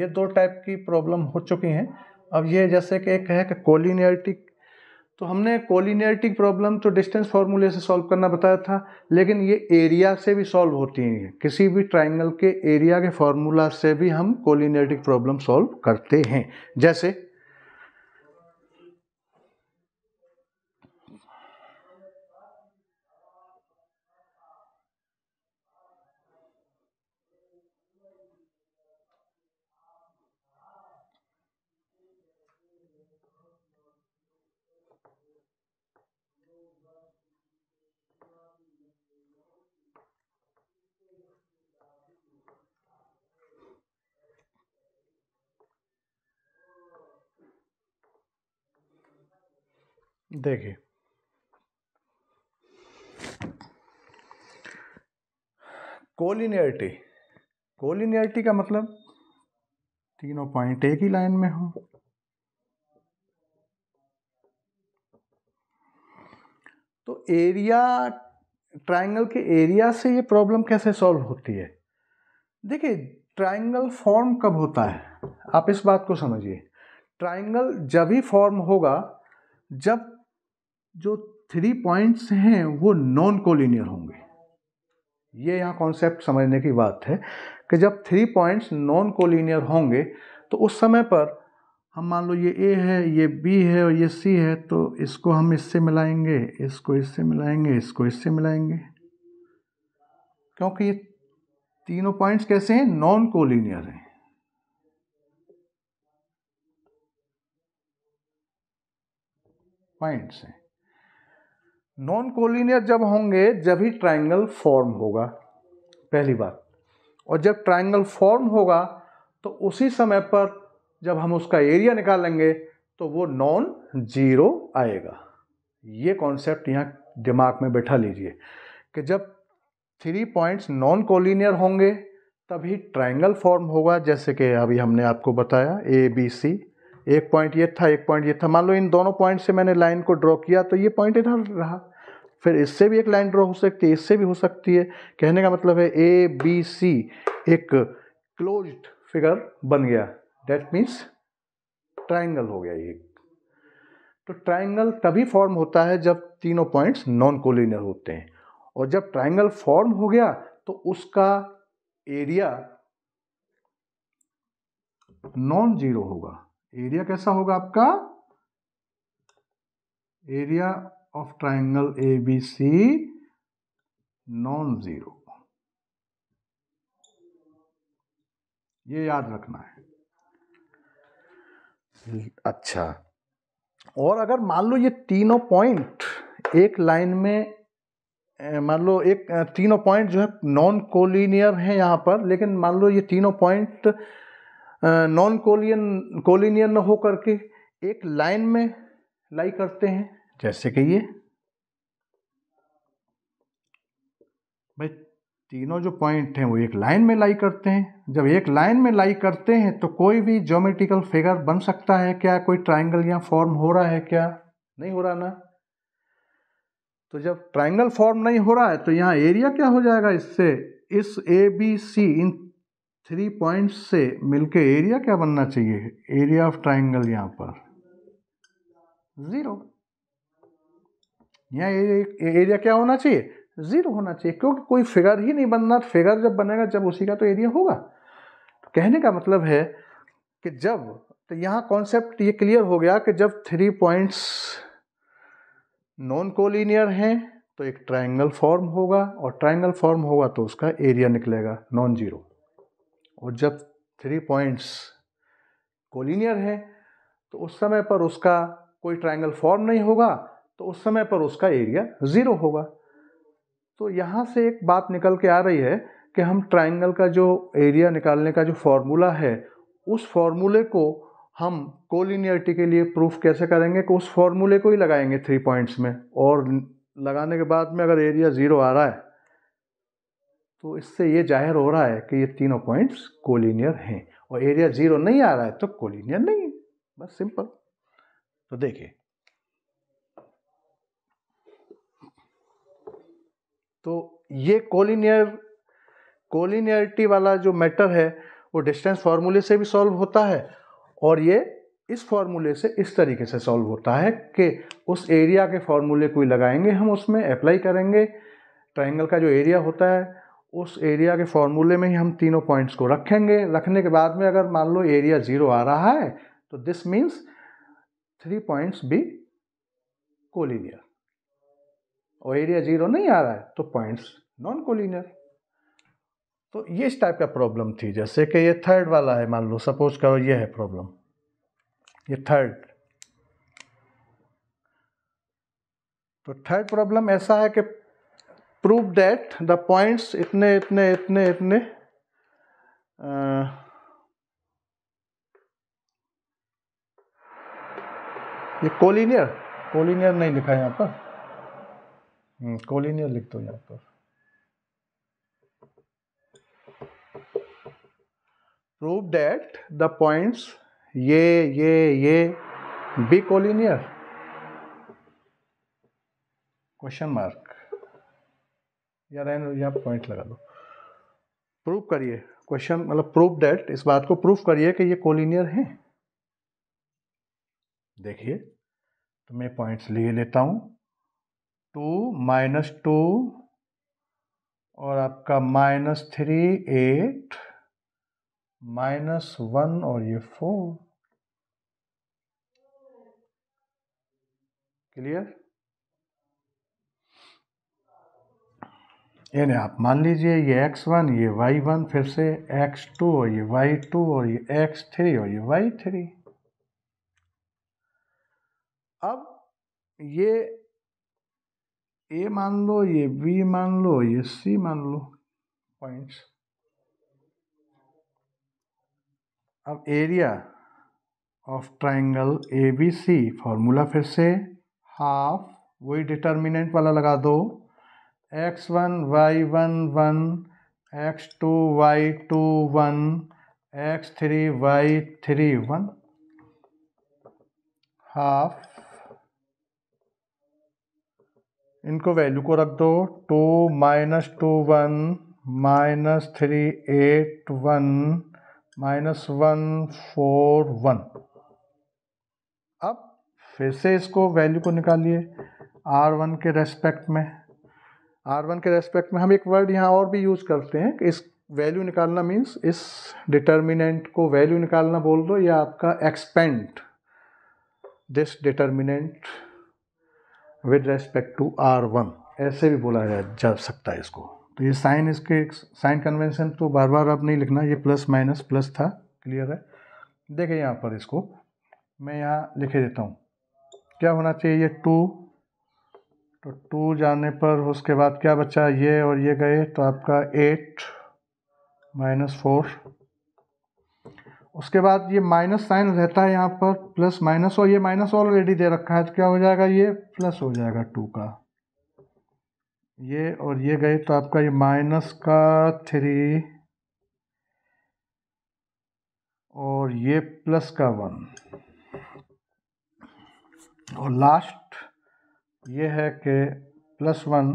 ये दो टाइप की प्रॉब्लम हो चुकी हैं अब ये जैसे कि एक है कि कोलिनियरिटी तो हमने कोलिनियरिटी प्रॉब्लम तो डिस्टेंस फार्मूले से सॉल्व करना बताया था लेकिन ये एरिया से भी सॉल्व होती हैं किसी भी ट्राइंगल के एरिया के फार्मूला से भी हम कोलिनियरिटी प्रॉब्लम सॉल्व करते हैं जैसे देखिए कोलिनियरिटी कोलिनियरिटी का मतलब तीनों पॉइंट एक ही लाइन में हो तो एरिया ट्रायंगल के एरिया से ये प्रॉब्लम कैसे सॉल्व होती है देखिए ट्रायंगल फॉर्म कब होता है आप इस बात को समझिए ट्रायंगल जब ही फॉर्म होगा जब जो थ्री पॉइंट्स हैं वो नॉन कोलिनियर होंगे ये यहाँ कॉन्सेप्ट समझने की बात है कि जब थ्री पॉइंट्स नॉन कोलिनियर होंगे तो उस समय पर हम मान लो ये ए है ये बी है और ये सी है तो इसको हम इससे मिलाएंगे इसको इससे मिलाएंगे इसको इससे मिलाएंगे क्योंकि ये तीनों पॉइंट्स कैसे हैं नॉन कोलिनियर हैं पॉइंट्स हैं नॉन कोलिनियर जब होंगे जब ही ट्राइंगल फॉर्म होगा पहली बात और जब ट्राइंगल फॉर्म होगा तो उसी समय पर जब हम उसका एरिया निकालेंगे तो वो नॉन जीरो आएगा ये कॉन्सेप्ट यहाँ दिमाग में बैठा लीजिए कि जब थ्री पॉइंट्स नॉन कोलिनियर होंगे तभी ट्राइंगल फॉर्म होगा जैसे कि अभी हमने आपको बताया ए बी सी एक पॉइंट ये था एक पॉइंट ये था मान लो इन दोनों पॉइंट से मैंने लाइन को ड्रॉ किया तो ये पॉइंट इधर रहा फिर इससे भी एक लाइन ड्रॉ हो सकती है इससे भी हो सकती है कहने का मतलब है ए बी सी एक क्लोज फिगर बन गया डेट मीन्स ट्राइंगल हो गया ये तो ट्राइंगल तभी फॉर्म होता है जब तीनों पॉइंट्स नॉन कोलिनियर होते हैं और जब ट्राइंगल फॉर्म हो गया तो उसका एरिया नॉन जीरो होगा एरिया कैसा होगा आपका area of triangle A B C non zero ये याद रखना है अच्छा और अगर मान लो ये तीनों पॉइंट एक लाइन में मान लो एक तीनों पॉइंट जो है नॉन कोलिनियर है यहाँ पर लेकिन मान लो ये तीनों पॉइंट नॉन कोलियन कोलिनियन न होकर के एक लाइन में लाई करते हैं जैसे कि ये भाई तीनों जो पॉइंट हैं वो एक लाइन में लाई करते हैं जब एक लाइन में लाई करते हैं तो कोई भी ज्योमेट्रिकल फिगर बन सकता है क्या कोई ट्राइंगल या फॉर्म हो रहा है क्या नहीं हो रहा ना तो जब ट्राइंगल फॉर्म नहीं हो रहा है तो यहाँ एरिया क्या हो जाएगा इससे इस ए बी सी इन थ्री पॉइंट्स से मिलके एरिया क्या बनना चाहिए एरिया ऑफ ट्राइंगल यहाँ पर ज़ीरो यहाँ एरिया क्या होना चाहिए ज़ीरो होना चाहिए क्योंकि कोई फिगर ही नहीं बनना फिगर जब बनेगा जब उसी का तो एरिया होगा तो कहने का मतलब है कि जब तो यहाँ कॉन्सेप्ट ये क्लियर हो गया कि जब थ्री पॉइंट्स नॉन कोलिनियर हैं तो एक ट्राइंगल फॉर्म होगा और ट्राइंगल फॉर्म होगा तो उसका एरिया निकलेगा नॉन जीरो और जब थ्री पॉइंट्स कोलिनियर है तो उस समय पर उसका कोई ट्राइंगल फॉर्म नहीं होगा तो उस समय पर उसका एरिया ज़ीरो होगा तो यहाँ से एक बात निकल के आ रही है कि हम ट्राइंगल का जो एरिया निकालने का जो फार्मूला है उस फार्मूले को हम कोलिनियरिटी के लिए प्रूफ कैसे करेंगे कि उस फार्मूले को ही लगाएंगे थ्री पॉइंट्स में और लगाने के बाद में अगर एरिया ज़ीरो आ रहा है तो इससे ये जाहिर हो रहा है कि ये तीनों पॉइंट्स कोलिनियर हैं और एरिया जीरो नहीं आ रहा है तो कोलिनियर नहीं बस सिंपल तो देखिए तो ये कोलिनियर कोलिनियरिटी वाला जो मैटर है वो डिस्टेंस फार्मूले से भी सॉल्व होता है और ये इस फॉर्मूले से इस तरीके से सॉल्व होता है कि उस एरिया के फॉर्मूले को लगाएंगे हम उसमें अप्लाई करेंगे ट्राइंगल का जो एरिया होता है उस एरिया के फॉर्मूले में ही हम तीनों पॉइंट्स को रखेंगे रखने के बाद में अगर मान लो एरिया ज़ीरो आ रहा है तो this means three points be collinear और एरिया ज़ीरो नहीं आ रहा है तो पॉइंट्स नॉन कोलिनियर तो ये इस टाइप का प्रॉब्लम थी जैसे कि ये थर्ड वाला है मान लो सपोज करो ये है प्रॉब्लम ये थर्ड तो थर्ड प्रॉब्लम ऐसा है कि प्रूव दैट द पॉइंट्स इतने इतने इतने इतने आ, ये कोलिनियर कोलिनियर नहीं लिखा है यहाँ पर कोलिनियर हम्म, लिख दो यहाँ पर प्रूव दैट द पॉइंट्स ये ये ये बी कोलिनियर क्वेश्चन मार्क या रहन या पॉइंट लगा दो प्रूफ करिए क्वेश्चन मतलब प्रूफ डेट इस बात को प्रूफ करिए कि ये कोलिनियर है देखिए तो मैं पॉइंट्स ले लेता हूँ टू माइनस टू और आपका minus three eight minus one और ये फोर क्लियर यानी आप मान लीजिए ये एक्स वन ये वाई वन फिर से एक्स टू और ये वाई टू और ये एक्स थ्री और ये वाई थ्री अब ये ए मान लो ये बी मान लो ये सी मान लो पॉइंट्स अब area of triangle A B C formula फिर से हाफ वही डिटर्मिनेंट वाला लगा दो x one y one one x two y two one x three y three one half इनको वैल्यू को रख दो two minus two one minus three eight one minus one four one अब फिर से इसको वैल्यू को निकालिए आर वन के रेस्पेक्ट में आर वन के रेस्पेक्ट में हम एक वर्ड यहाँ और भी यूज़ करते हैं इस वैल्यू निकालना मीन्स इस डिटर्मिनेंट को वैल्यू निकालना बोल दो या आपका expand this determinant with respect to R one ऐसे भी बोला जा सकता है इसको तो ये साइन इसके साइन कन्वेंशन तो बार बार अब नहीं लिखना ये प्लस माइनस प्लस था क्लियर है देखें यहाँ पर इसको मैं यहाँ लिखे देता हूँ क्या होना चाहिए ये टू तो टू जाने पर उसके बाद क्या बचा ये और ये गए तो आपका एट माइनस फोर उसके बाद ये माइनस साइन रहता है यहाँ पर प्लस माइनस और ये माइनस ऑलरेडी दे रखा है तो क्या हो जाएगा ये प्लस हो जाएगा टू का ये और ये गए तो आपका ये माइनस का थ्री और ये प्लस का वन और लास्ट ये है कि प्लस वन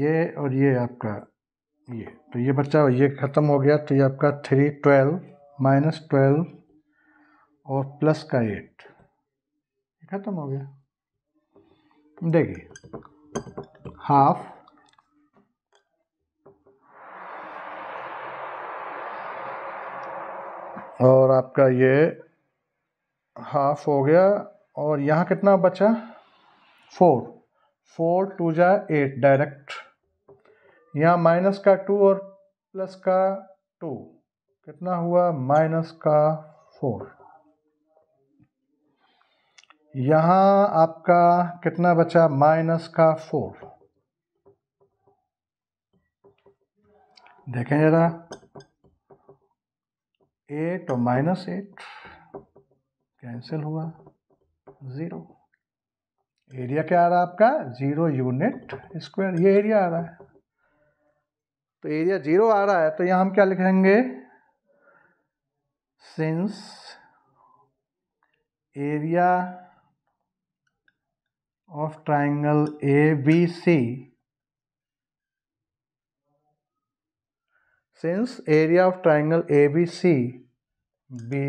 ये और ये आपका ये तो ये बच्चा ये ख़त्म हो गया तो ये आपका थ्री ट्वेल्व माइनस ट्वेल्व और प्लस का एट ये ख़त्म हो गया देखिए हाफ और आपका ये हाफ हो गया और यहाँ कितना बचा फोर फोर टू जा एट डायरेक्ट यहाँ माइनस का टू और प्लस का टू कितना हुआ माइनस का फोर यहाँ आपका कितना बचा माइनस का फोर देखें ज़रा एट और माइनस एट कैंसिल हुआ ज़ीरो एरिया क्या आ रहा है आपका ज़ीरो यूनिट स्क्वायर ये एरिया आ रहा है तो एरिया ज़ीरो आ रहा है तो यहाँ हम क्या लिखेंगे since area of triangle A B C since area of triangle A B C be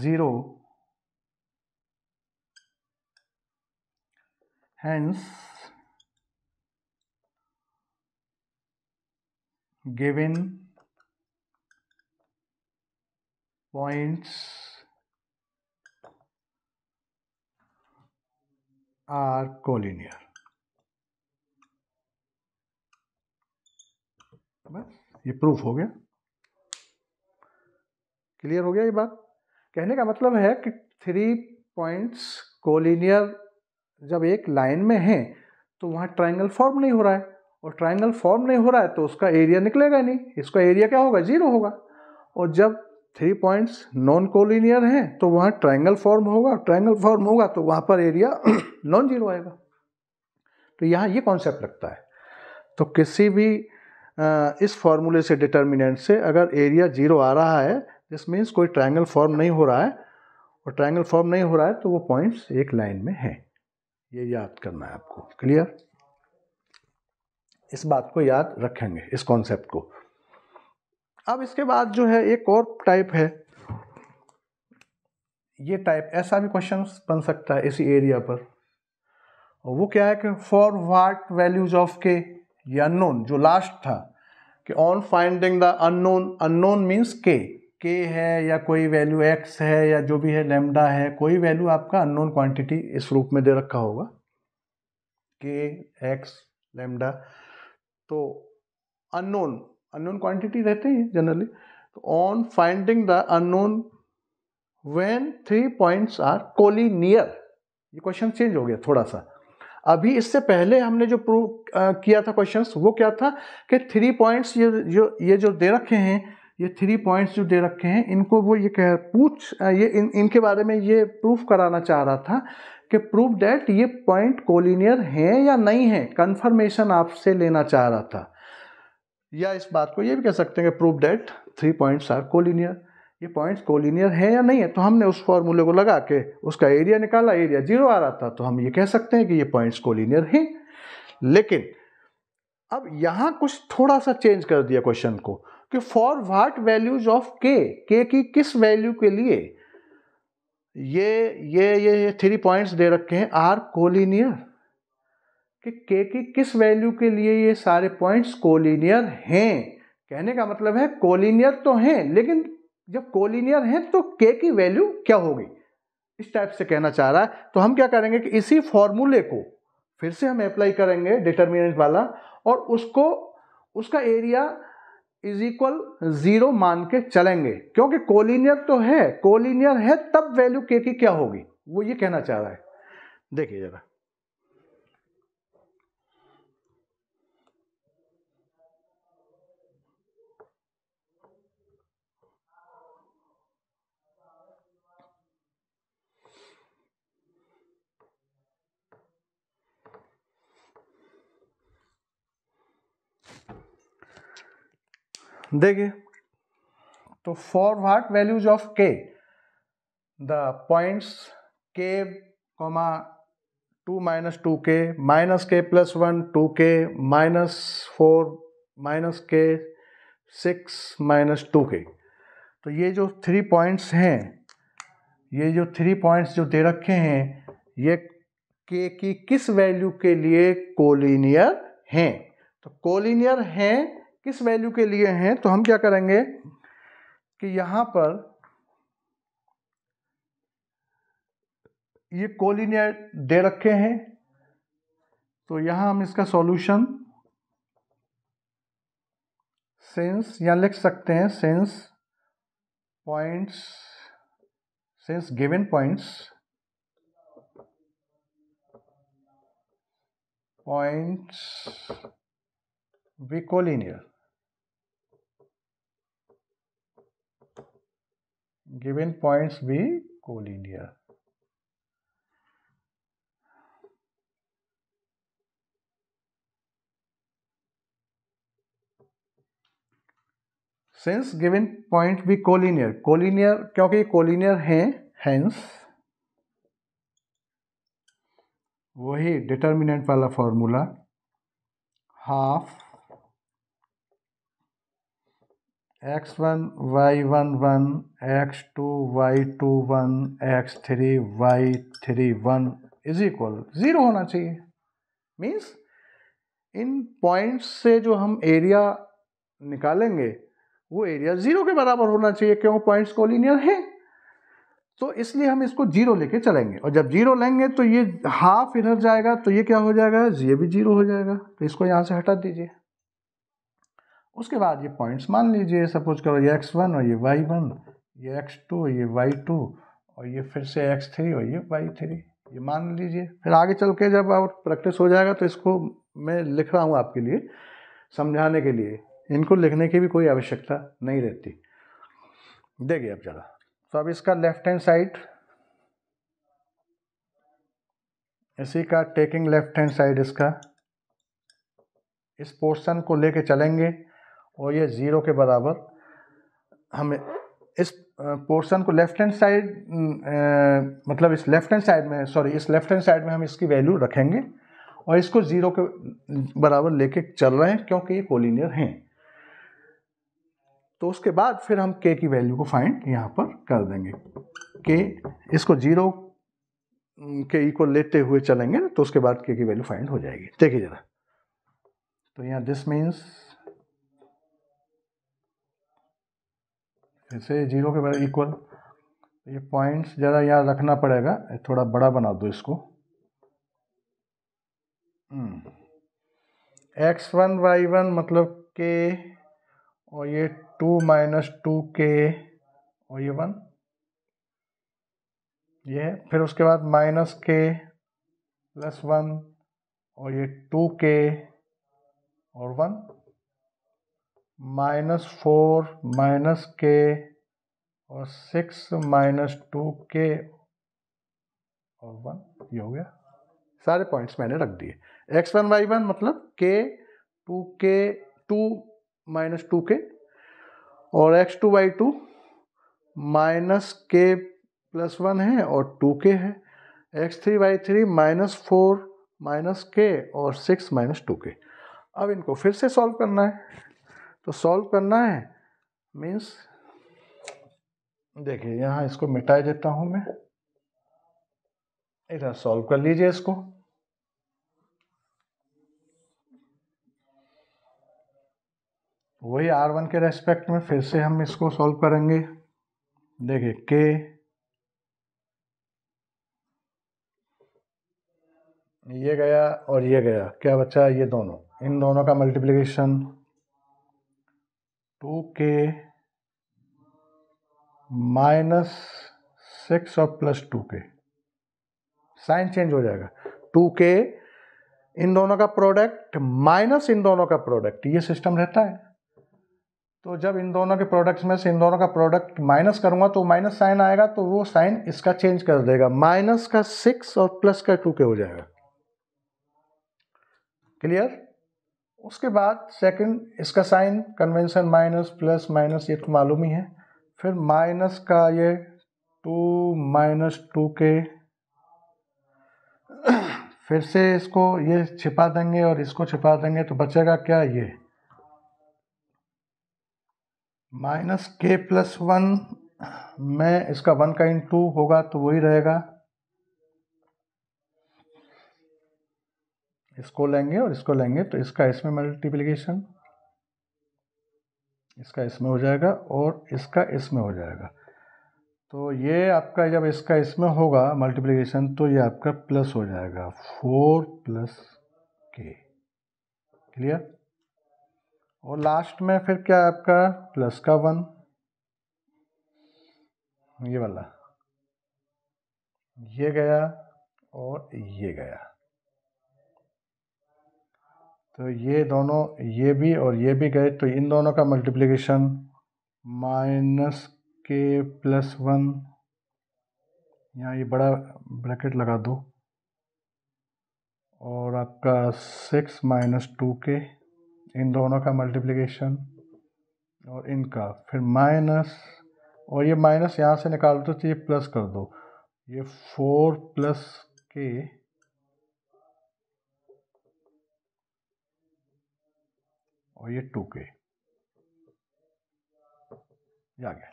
zero hence given points are collinear बस ये प्रूफ हो गया क्लियर हो गया ये बात कहने का मतलब है कि थ्री पॉइंट्स कोलिनियर जब एक लाइन में है तो वहाँ ट्राइंगल फॉर्म नहीं हो रहा है और ट्राइंगल फॉर्म नहीं हो रहा है तो उसका एरिया निकलेगा नहीं इसका एरिया क्या होगा जीरो होगा और जब थ्री पॉइंट्स नॉन कोलिनियर हैं तो वहाँ ट्राइंगल फॉर्म होगा ट्राइंगल फॉर्म होगा तो वहाँ पर एरिया नॉन जीरो आएगा तो यहाँ ये कॉन्सेप्ट लगता है तो किसी भी इस फॉर्मूले से डिटर्मिनेंट से अगर एरिया जीरो आ रहा है दिस मीन्स कोई ट्राइंगल फॉर्म नहीं हो रहा है और ट्राइंगल फॉर्म नहीं हो रहा है तो वो पॉइंट्स एक लाइन में हैं ये याद करना है आपको क्लियर इस बात को याद रखेंगे इस कॉन्सेप्ट को अब इसके बाद जो है एक और टाइप है ये टाइप ऐसा भी क्वेश्चन बन सकता है इसी एरिया पर वो क्या है कि फॉर वाट वैल्यूज ऑफ के या अननोन जो लास्ट था कि on finding the unknown unknown means k के है या कोई वैल्यू एक्स है या जो भी है लेमडा है कोई वैल्यू आपका अननोन क्वांटिटी इस रूप में दे रखा होगा के एक्स लेमडा तो अननोन अननोन क्वांटिटी रहते हैं जनरली तो on finding the unknown when three points are collinear ये क्वेश्चन चेंज हो गया थोड़ा सा अभी इससे पहले हमने जो प्रूव किया था क्वेश्चंस वो क्या था कि थ्री पॉइंट्स ये जो ये जो दे रखे हैं ये थ्री पॉइंट्स जो दे रखे हैं इनको वो ये कह पूछ ये इन इनके बारे में ये प्रूफ कराना चाह रहा था कि प्रूफ डैट ये पॉइंट कोलिनियर हैं या नहीं है कन्फर्मेशन आपसे लेना चाह रहा था या इस बात को ये भी कह सकते हैं कि proof that three points are collinear ये पॉइंट्स कोलिनियर है या नहीं है तो हमने उस फॉर्मूले को लगा के उसका एरिया निकाला एरिया जीरो आ रहा था तो हम ये कह सकते हैं कि ये पॉइंट्स कोलिनियर हैं लेकिन अब यहाँ कुछ थोड़ा सा चेंज कर दिया क्वेश्चन को कि फॉर वाट वैल्यूज ऑफ के के की किस वैल्यू के लिए ये ये ये, थ्री पॉइंट्स दे रखे हैं आर कोलिनियर कि के की किस वैल्यू के लिए ये सारे पॉइंट्स कोलिनियर हैं कहने का मतलब है कोलिनियर तो हैं लेकिन जब कोलिनियर हैं तो के की वैल्यू क्या होगी इस टाइप से कहना चाह रहा है तो हम क्या करेंगे कि इसी फॉर्मूले को फिर से हम अप्लाई करेंगे डिटर्मिनेंट वाला और उसको उसका एरिया इज इक्वल जीरो मान के चलेंगे क्योंकि कोलिनियर तो है कोलिनियर है तब वैल्यू के की क्या होगी वो ये कहना चाह रहा है देखिए जरा देखिए तो for what values of k the points k comma two minus two k minus k plus one two k minus four minus k six minus two k तो ये जो थ्री पॉइंट्स हैं ये जो थ्री पॉइंट्स जो दे रखे हैं ये के की किस वैल्यू के लिए कोलिनियर हैं तो कोलिनियर हैं किस वैल्यू के लिए हैं तो हम क्या करेंगे कि यहां पर ये कोलिनियर दे रखे हैं तो यहां हम इसका सॉल्यूशन सेंस या लिख सकते हैं since points since given points points be collinear given points be collinear. Since given point be collinear, collinear kyunki collinear हैं, hence वही डिटर्मिनेंट वाला formula half x one y one one x two y two one x three y three one is equal zero होना चाहिए means in points से जो हम area निकालेंगे वो एरिया ज़ीरो के बराबर होना चाहिए क्यों पॉइंट्स कॉलिनियर है तो इसलिए हम इसको जीरो लेके चलेंगे और जब जीरो लेंगे तो ये हाफ इधर जाएगा तो ये क्या हो जाएगा ये भी जीरो हो जाएगा तो इसको यहाँ से हटा दीजिए उसके बाद ये पॉइंट्स मान लीजिए सपोज करो ये एक्स वन और ये वाई वन ये एक्स टू ये वाई टू और ये फिर से एक्स थ्री और ये वाई थ्री ये मान लीजिए फिर आगे चल के जब आप प्रैक्टिस हो जाएगा तो इसको मैं लिख रहा हूँ आपके लिए समझाने के लिए इनको लिखने की भी कोई आवश्यकता नहीं रहती देखिए अब ज़रा तो अब इसका लेफ्ट हैंड साइड इसी का टेकिंग लेफ्ट हैंड साइड इसका इस पोर्शन को लेके चलेंगे और ये ज़ीरो के बराबर हमें इस पोर्शन को लेफ्ट हैंड साइड मतलब इस लेफ्ट हैंड साइड में सॉरी इस लेफ्ट हैंड साइड में हम इसकी वैल्यू रखेंगे और इसको ज़ीरो के बराबर लेके चल रहे हैं क्योंकि ये कोलिनियर हैं तो उसके बाद फिर हम के की वैल्यू को फाइंड यहाँ पर कर देंगे के इसको जीरो के ई को लेते हुए चलेंगे तो उसके बाद के की वैल्यू फाइंड हो जाएगी देखिए ज़रा तो यहाँ दिस मीन्स जैसे जीरो के बराबर इक्वल ये पॉइंट्स ज़रा यहाँ रखना पड़ेगा थोड़ा बड़ा बना दो इसको एक्स वन वाई वन मतलब के और ये टू माइनस टू के और ये वन ये है फिर उसके बाद माइनस के प्लस वन और ये टू के और one minus four minus k और सिक्स माइनस टू के और वन ये हो गया सारे पॉइंट्स मैंने रख दिए एक्स वन वाई वन मतलब के टू के टू माइनस टू के और x two y two minus k plus one है और टू के है x three y three minus four minus k और सिक्स माइनस टू के अब इनको फिर से सॉल्व करना है तो सॉल्व करना है मीन्स देखिए यहाँ इसको मिटा देता हूँ मैं इधर सॉल्व कर लीजिए इसको वही आर वन के रेस्पेक्ट में फिर से हम इसको सॉल्व करेंगे देखिए के ये गया और ये गया क्या बचा ये दोनों इन दोनों का multiplication two k minus six और plus two k sign change हो जाएगा टू के इन दोनों का प्रोडक्ट माइनस इन दोनों का प्रोडक्ट ये सिस्टम रहता है तो जब इन दोनों के प्रोडक्ट्स में से इन दोनों का प्रोडक्ट माइनस करूंगा तो माइनस साइन आएगा तो वो साइन इसका चेंज कर देगा माइनस का सिक्स और प्लस का टू के हो जाएगा क्लियर उसके बाद सेकंड इसका sign convention minus plus minus ये तो मालूम ही है फिर माइनस का ये टू माइनस टू के फिर से इसको ये छिपा देंगे और इसको छिपा देंगे तो बचेगा क्या ये माइनस के प्लस वन में इसका वन का इन टू होगा तो वही रहेगा इसको लेंगे और इसको लेंगे तो इसका इसमें मल्टीप्लिकेशन इसका इसमें हो जाएगा और इसका इसमें हो जाएगा तो ये आपका जब इसका इसमें होगा मल्टीप्लिकेशन तो ये आपका प्लस हो जाएगा फोर प्लस के क्लियर और लास्ट में फिर क्या आपका प्लस का वन ये वाला ये गया और ये गया तो ये दोनों ये भी और ये भी गए तो इन दोनों का multiplication minus k plus one यहाँ ये बड़ा ब्रैकेट लगा दो और आपका सिक्स माइनस टू के इन दोनों का मल्टीप्लिकेशन और इनका फिर माइनस और ये माइनस यहाँ से निकाल दो तो ये प्लस कर दो ये फोर प्लस के और ये टू के आ गया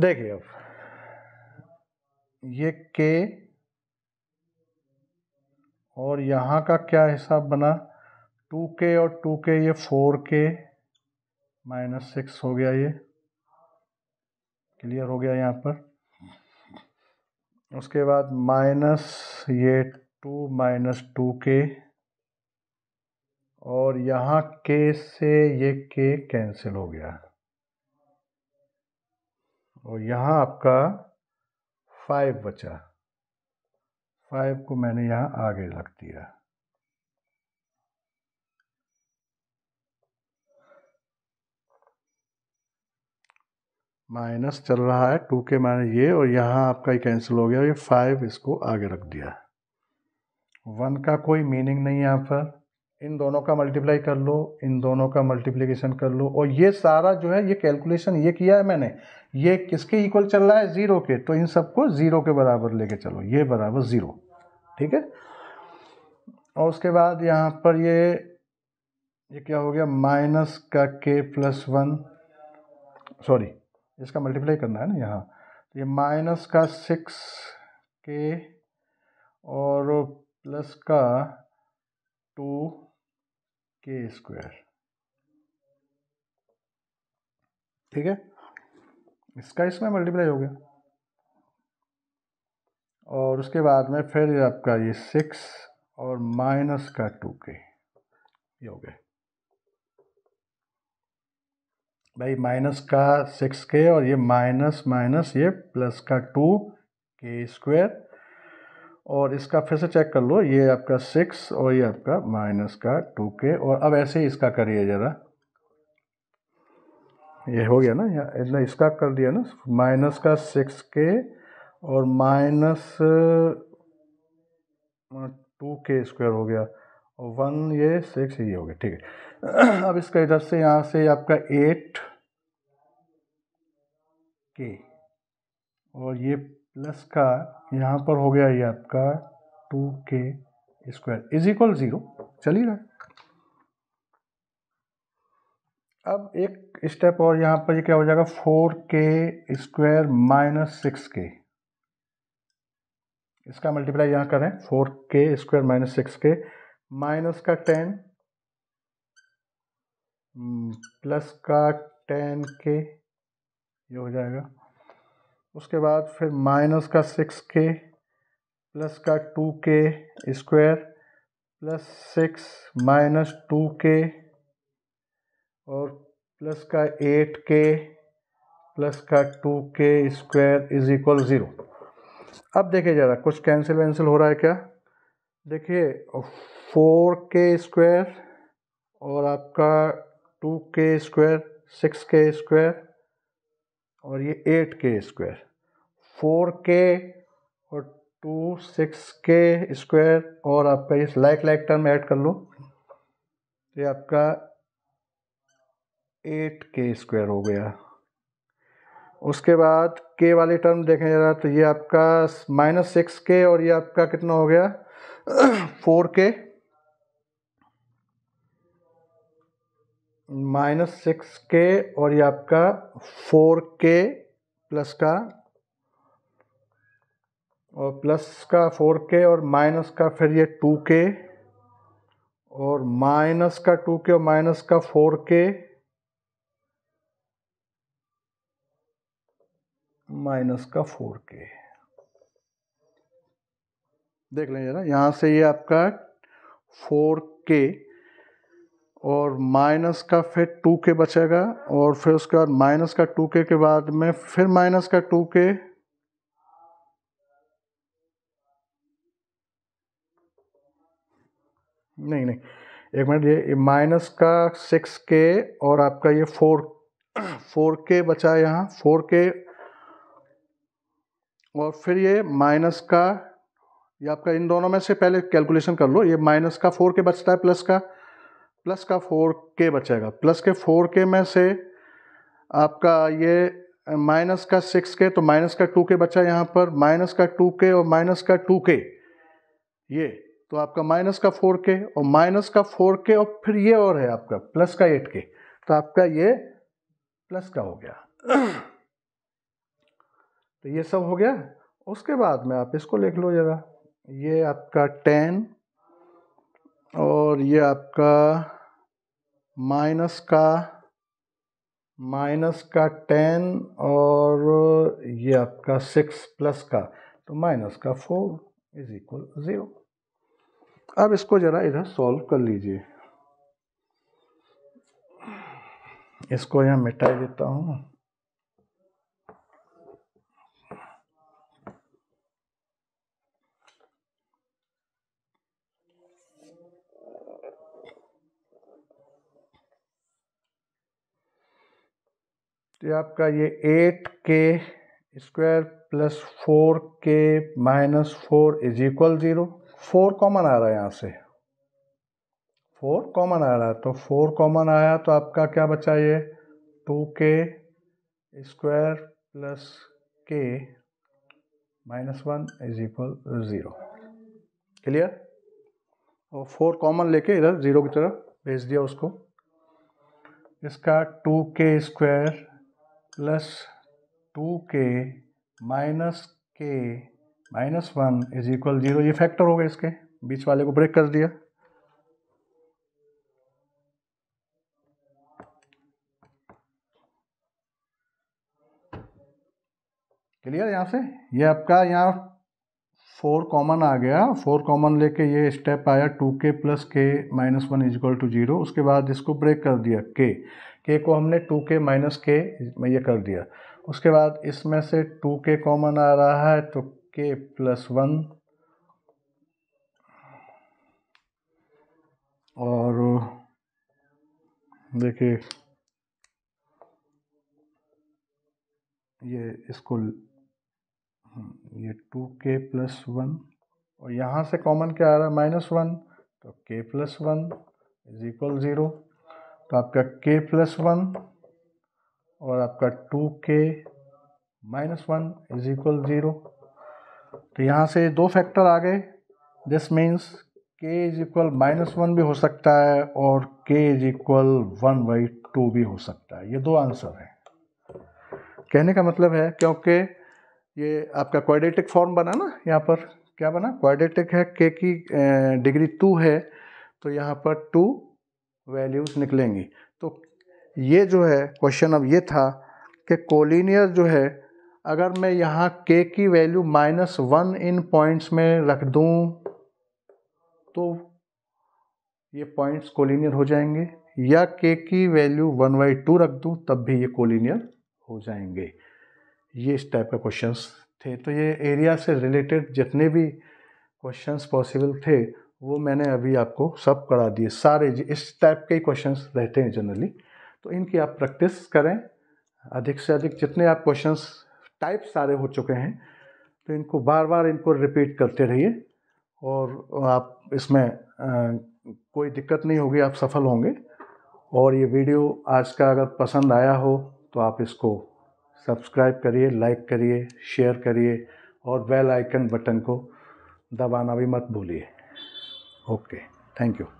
देखिए अब ये के और यहाँ का क्या हिसाब बना टू के और टू के ये फोर के माइनस सिक्स हो गया ये क्लियर हो गया यहाँ पर उसके बाद माइनस ये टू माइनस टू के और यहाँ के से ये के कैंसिल हो गया और यहाँ आपका फाइव बचा फाइव को मैंने यहाँ आगे रख दिया माइनस चल रहा है टू के माइनस ये और यहाँ आपका ही कैंसिल हो गया ये फाइव इसको आगे रख दिया वन का कोई मीनिंग नहीं यहाँ पर इन दोनों का मल्टीप्लाई कर लो इन दोनों का मल्टीप्लीकेशन कर लो और ये सारा जो है ये कैलकुलेशन ये किया है मैंने ये किसके इक्वल चल रहा है ज़ीरो के तो इन सबको ज़ीरो के बराबर लेके चलो ये बराबर ज़ीरो ठीक है और उसके बाद यहाँ पर ये ये क्या हो गया माइनस का के प्लस वन सॉरी इसका मल्टीप्लाई करना है ना यहाँ तो ये माइनस का सिक्स के और प्लस का टू के स्क्वायर ठीक है इसका इसमें मल्टीप्लाई हो गया और उसके बाद में फिर आपका ये सिक्स और माइनस का टू के ये हो गया भाई माइनस का सिक्स के और ये माइनस माइनस ये प्लस का टू के स्क्वायर और इसका फिर से चेक कर लो ये आपका सिक्स और ये आपका माइनस का टू के और अब ऐसे ही इसका करिए ज़रा ये हो गया ना इतना इसका कर दिया ना माइनस का सिक्स के और माइनस टू के स्क्वायर हो गया और वन ये सिक्स ये हो गया ठीक है अब इसका इधर से यहाँ से आपका एट के और ये प्लस का यहाँ पर हो गया ये आपका two k square is equal zero चल ही रहा है अब एक स्टेप और यहाँ पर ये क्या हो जाएगा four k square minus six के इसका मल्टीप्लाई यहाँ करें four k square minus six k minus का टेन प्लस हम्म, का टेन के ये हो जाएगा उसके बाद फिर माइनस का सिक्स के प्लस का two k square plus six minus two k और प्लस का एट के प्लस का two k square is equal zero अब देखिए ज़रा कुछ कैंसिल वैंसिल हो रहा है क्या देखिए फोर के स्क्वायर और आपका टू के स्क्वायर सिक्स के स्क्वायर और ये एट के स्क्वायर फोर के और टू सिक्स के स्क्वायर और आपका ये लाइक लाइक टर्म ऐड कर लो तो ये आपका एट के स्क्वायर हो गया उसके बाद के वाली टर्म देखें जरा तो ये आपका माइनस सिक्स के और ये आपका कितना हो गया four k minus six k और ये आपका फोर के प्लस का और प्लस का फोर के और माइनस का फिर ये टू के और माइनस का टू के और माइनस का फोर के माइनस का फोर के देख लें जरा यहाँ से ये आपका फोर के और माइनस का फिर टू के बचेगा और फिर उसके बाद माइनस का टू के के बाद में फिर माइनस का टू के नहीं नहीं एक मिनट ये माइनस का सिक्स के और आपका ये फोर फोर के बचा यहाँ फोर के और फिर ये माइनस का ये आपका इन दोनों में से पहले कैलकुलेशन कर लो ये माइनस का फोर के बचता है प्लस का प्लस का फोर के बचेगा प्लस के फोर के में से आपका ये माइनस का सिक्स के तो माइनस का टू के बचा यहाँ पर माइनस का टू के और माइनस का टू के ये तो आपका माइनस का फोर के और माइनस का फोर के और फिर ये और है आपका प्लस का एट के तो आपका ये प्लस का हो गया तो ये सब हो गया उसके बाद में आप इसको लिख लो जरा ये आपका टेन और ये आपका माइनस का माइनस का टेन और ये आपका सिक्स प्लस का तो माइनस का फोर इज इक्वल ज़ीरो अब इसको ज़रा इधर सॉल्व कर लीजिए इसको यहाँ मिटा देता हूँ तो आपका ये eight k square plus four k minus four is equal zero four common आ रहा है यहाँ से फोर कॉमन आ रहा है तो फोर कॉमन आया तो आपका क्या बचा ये two k square plus k minus one is equal zero clear और फोर कॉमन लेके इधर ज़ीरो की तरफ भेज दिया उसको इसका two k square plus two k minus k minus one is equal zero ये फैक्टर हो गए इसके बीच वाले को ब्रेक कर दिया क्लियर यहाँ से ये यह आपका यहाँ फोर कॉमन आ गया फोर कॉमन लेके ये स्टेप आया to k plus k minus one is equal to zero उसके बाद इसको ब्रेक कर दिया के के को हमने टू के माइनस के ये कर दिया उसके बाद इसमें से टू के कॉमन आ रहा है तो के प्लस वन और देखिए ये इसको हम्म, ये टू के प्लस वन और यहाँ से कॉमन क्या आ रहा है माइनस वन तो k plus one is equal zero तो आपका के प्लस वन और आपका two k minus one is equal zero तो यहाँ से दो फैक्टर आ गए this means k is equal minus one भी हो सकता है और k is equal one by two भी हो सकता है ये दो आंसर हैं कहने का मतलब है क्योंकि ये आपका क्वाड्रेटिक फॉर्म बना ना यहाँ पर क्या बना क्वाड्रेटिक है के की डिग्री टू है तो यहाँ पर टू वैल्यूज़ निकलेंगी तो ये जो है क्वेश्चन अब ये था कि कोलिनियर जो है अगर मैं यहाँ के की वैल्यू माइनस वन इन पॉइंट्स में रख दूँ तो ये पॉइंट्स कोलिनियर हो जाएंगे या के की वैल्यू वन बाई टू रख दूँ तब भी ये कोलिनियर हो जाएंगे ये इस टाइप के क्वेश्चंस थे तो ये एरिया से रिलेटेड जितने भी क्वेश्चंस पॉसिबल थे वो मैंने अभी आपको सब करा दिए सारे इस टाइप के क्वेश्चन क्वेश्चंस रहते हैं जनरली तो इनकी आप प्रैक्टिस करें अधिक से अधिक जितने आप क्वेश्चंस टाइप सारे हो चुके हैं तो इनको बार बार इनको रिपीट करते रहिए और आप इसमें आ, कोई दिक्कत नहीं होगी आप सफल होंगे और ये वीडियो आज का अगर पसंद आया हो तो आप इसको सब्सक्राइब करिए लाइक करिए शेयर करिए और बेल आइकन बटन को दबाना भी मत भूलिए ओके थैंक यू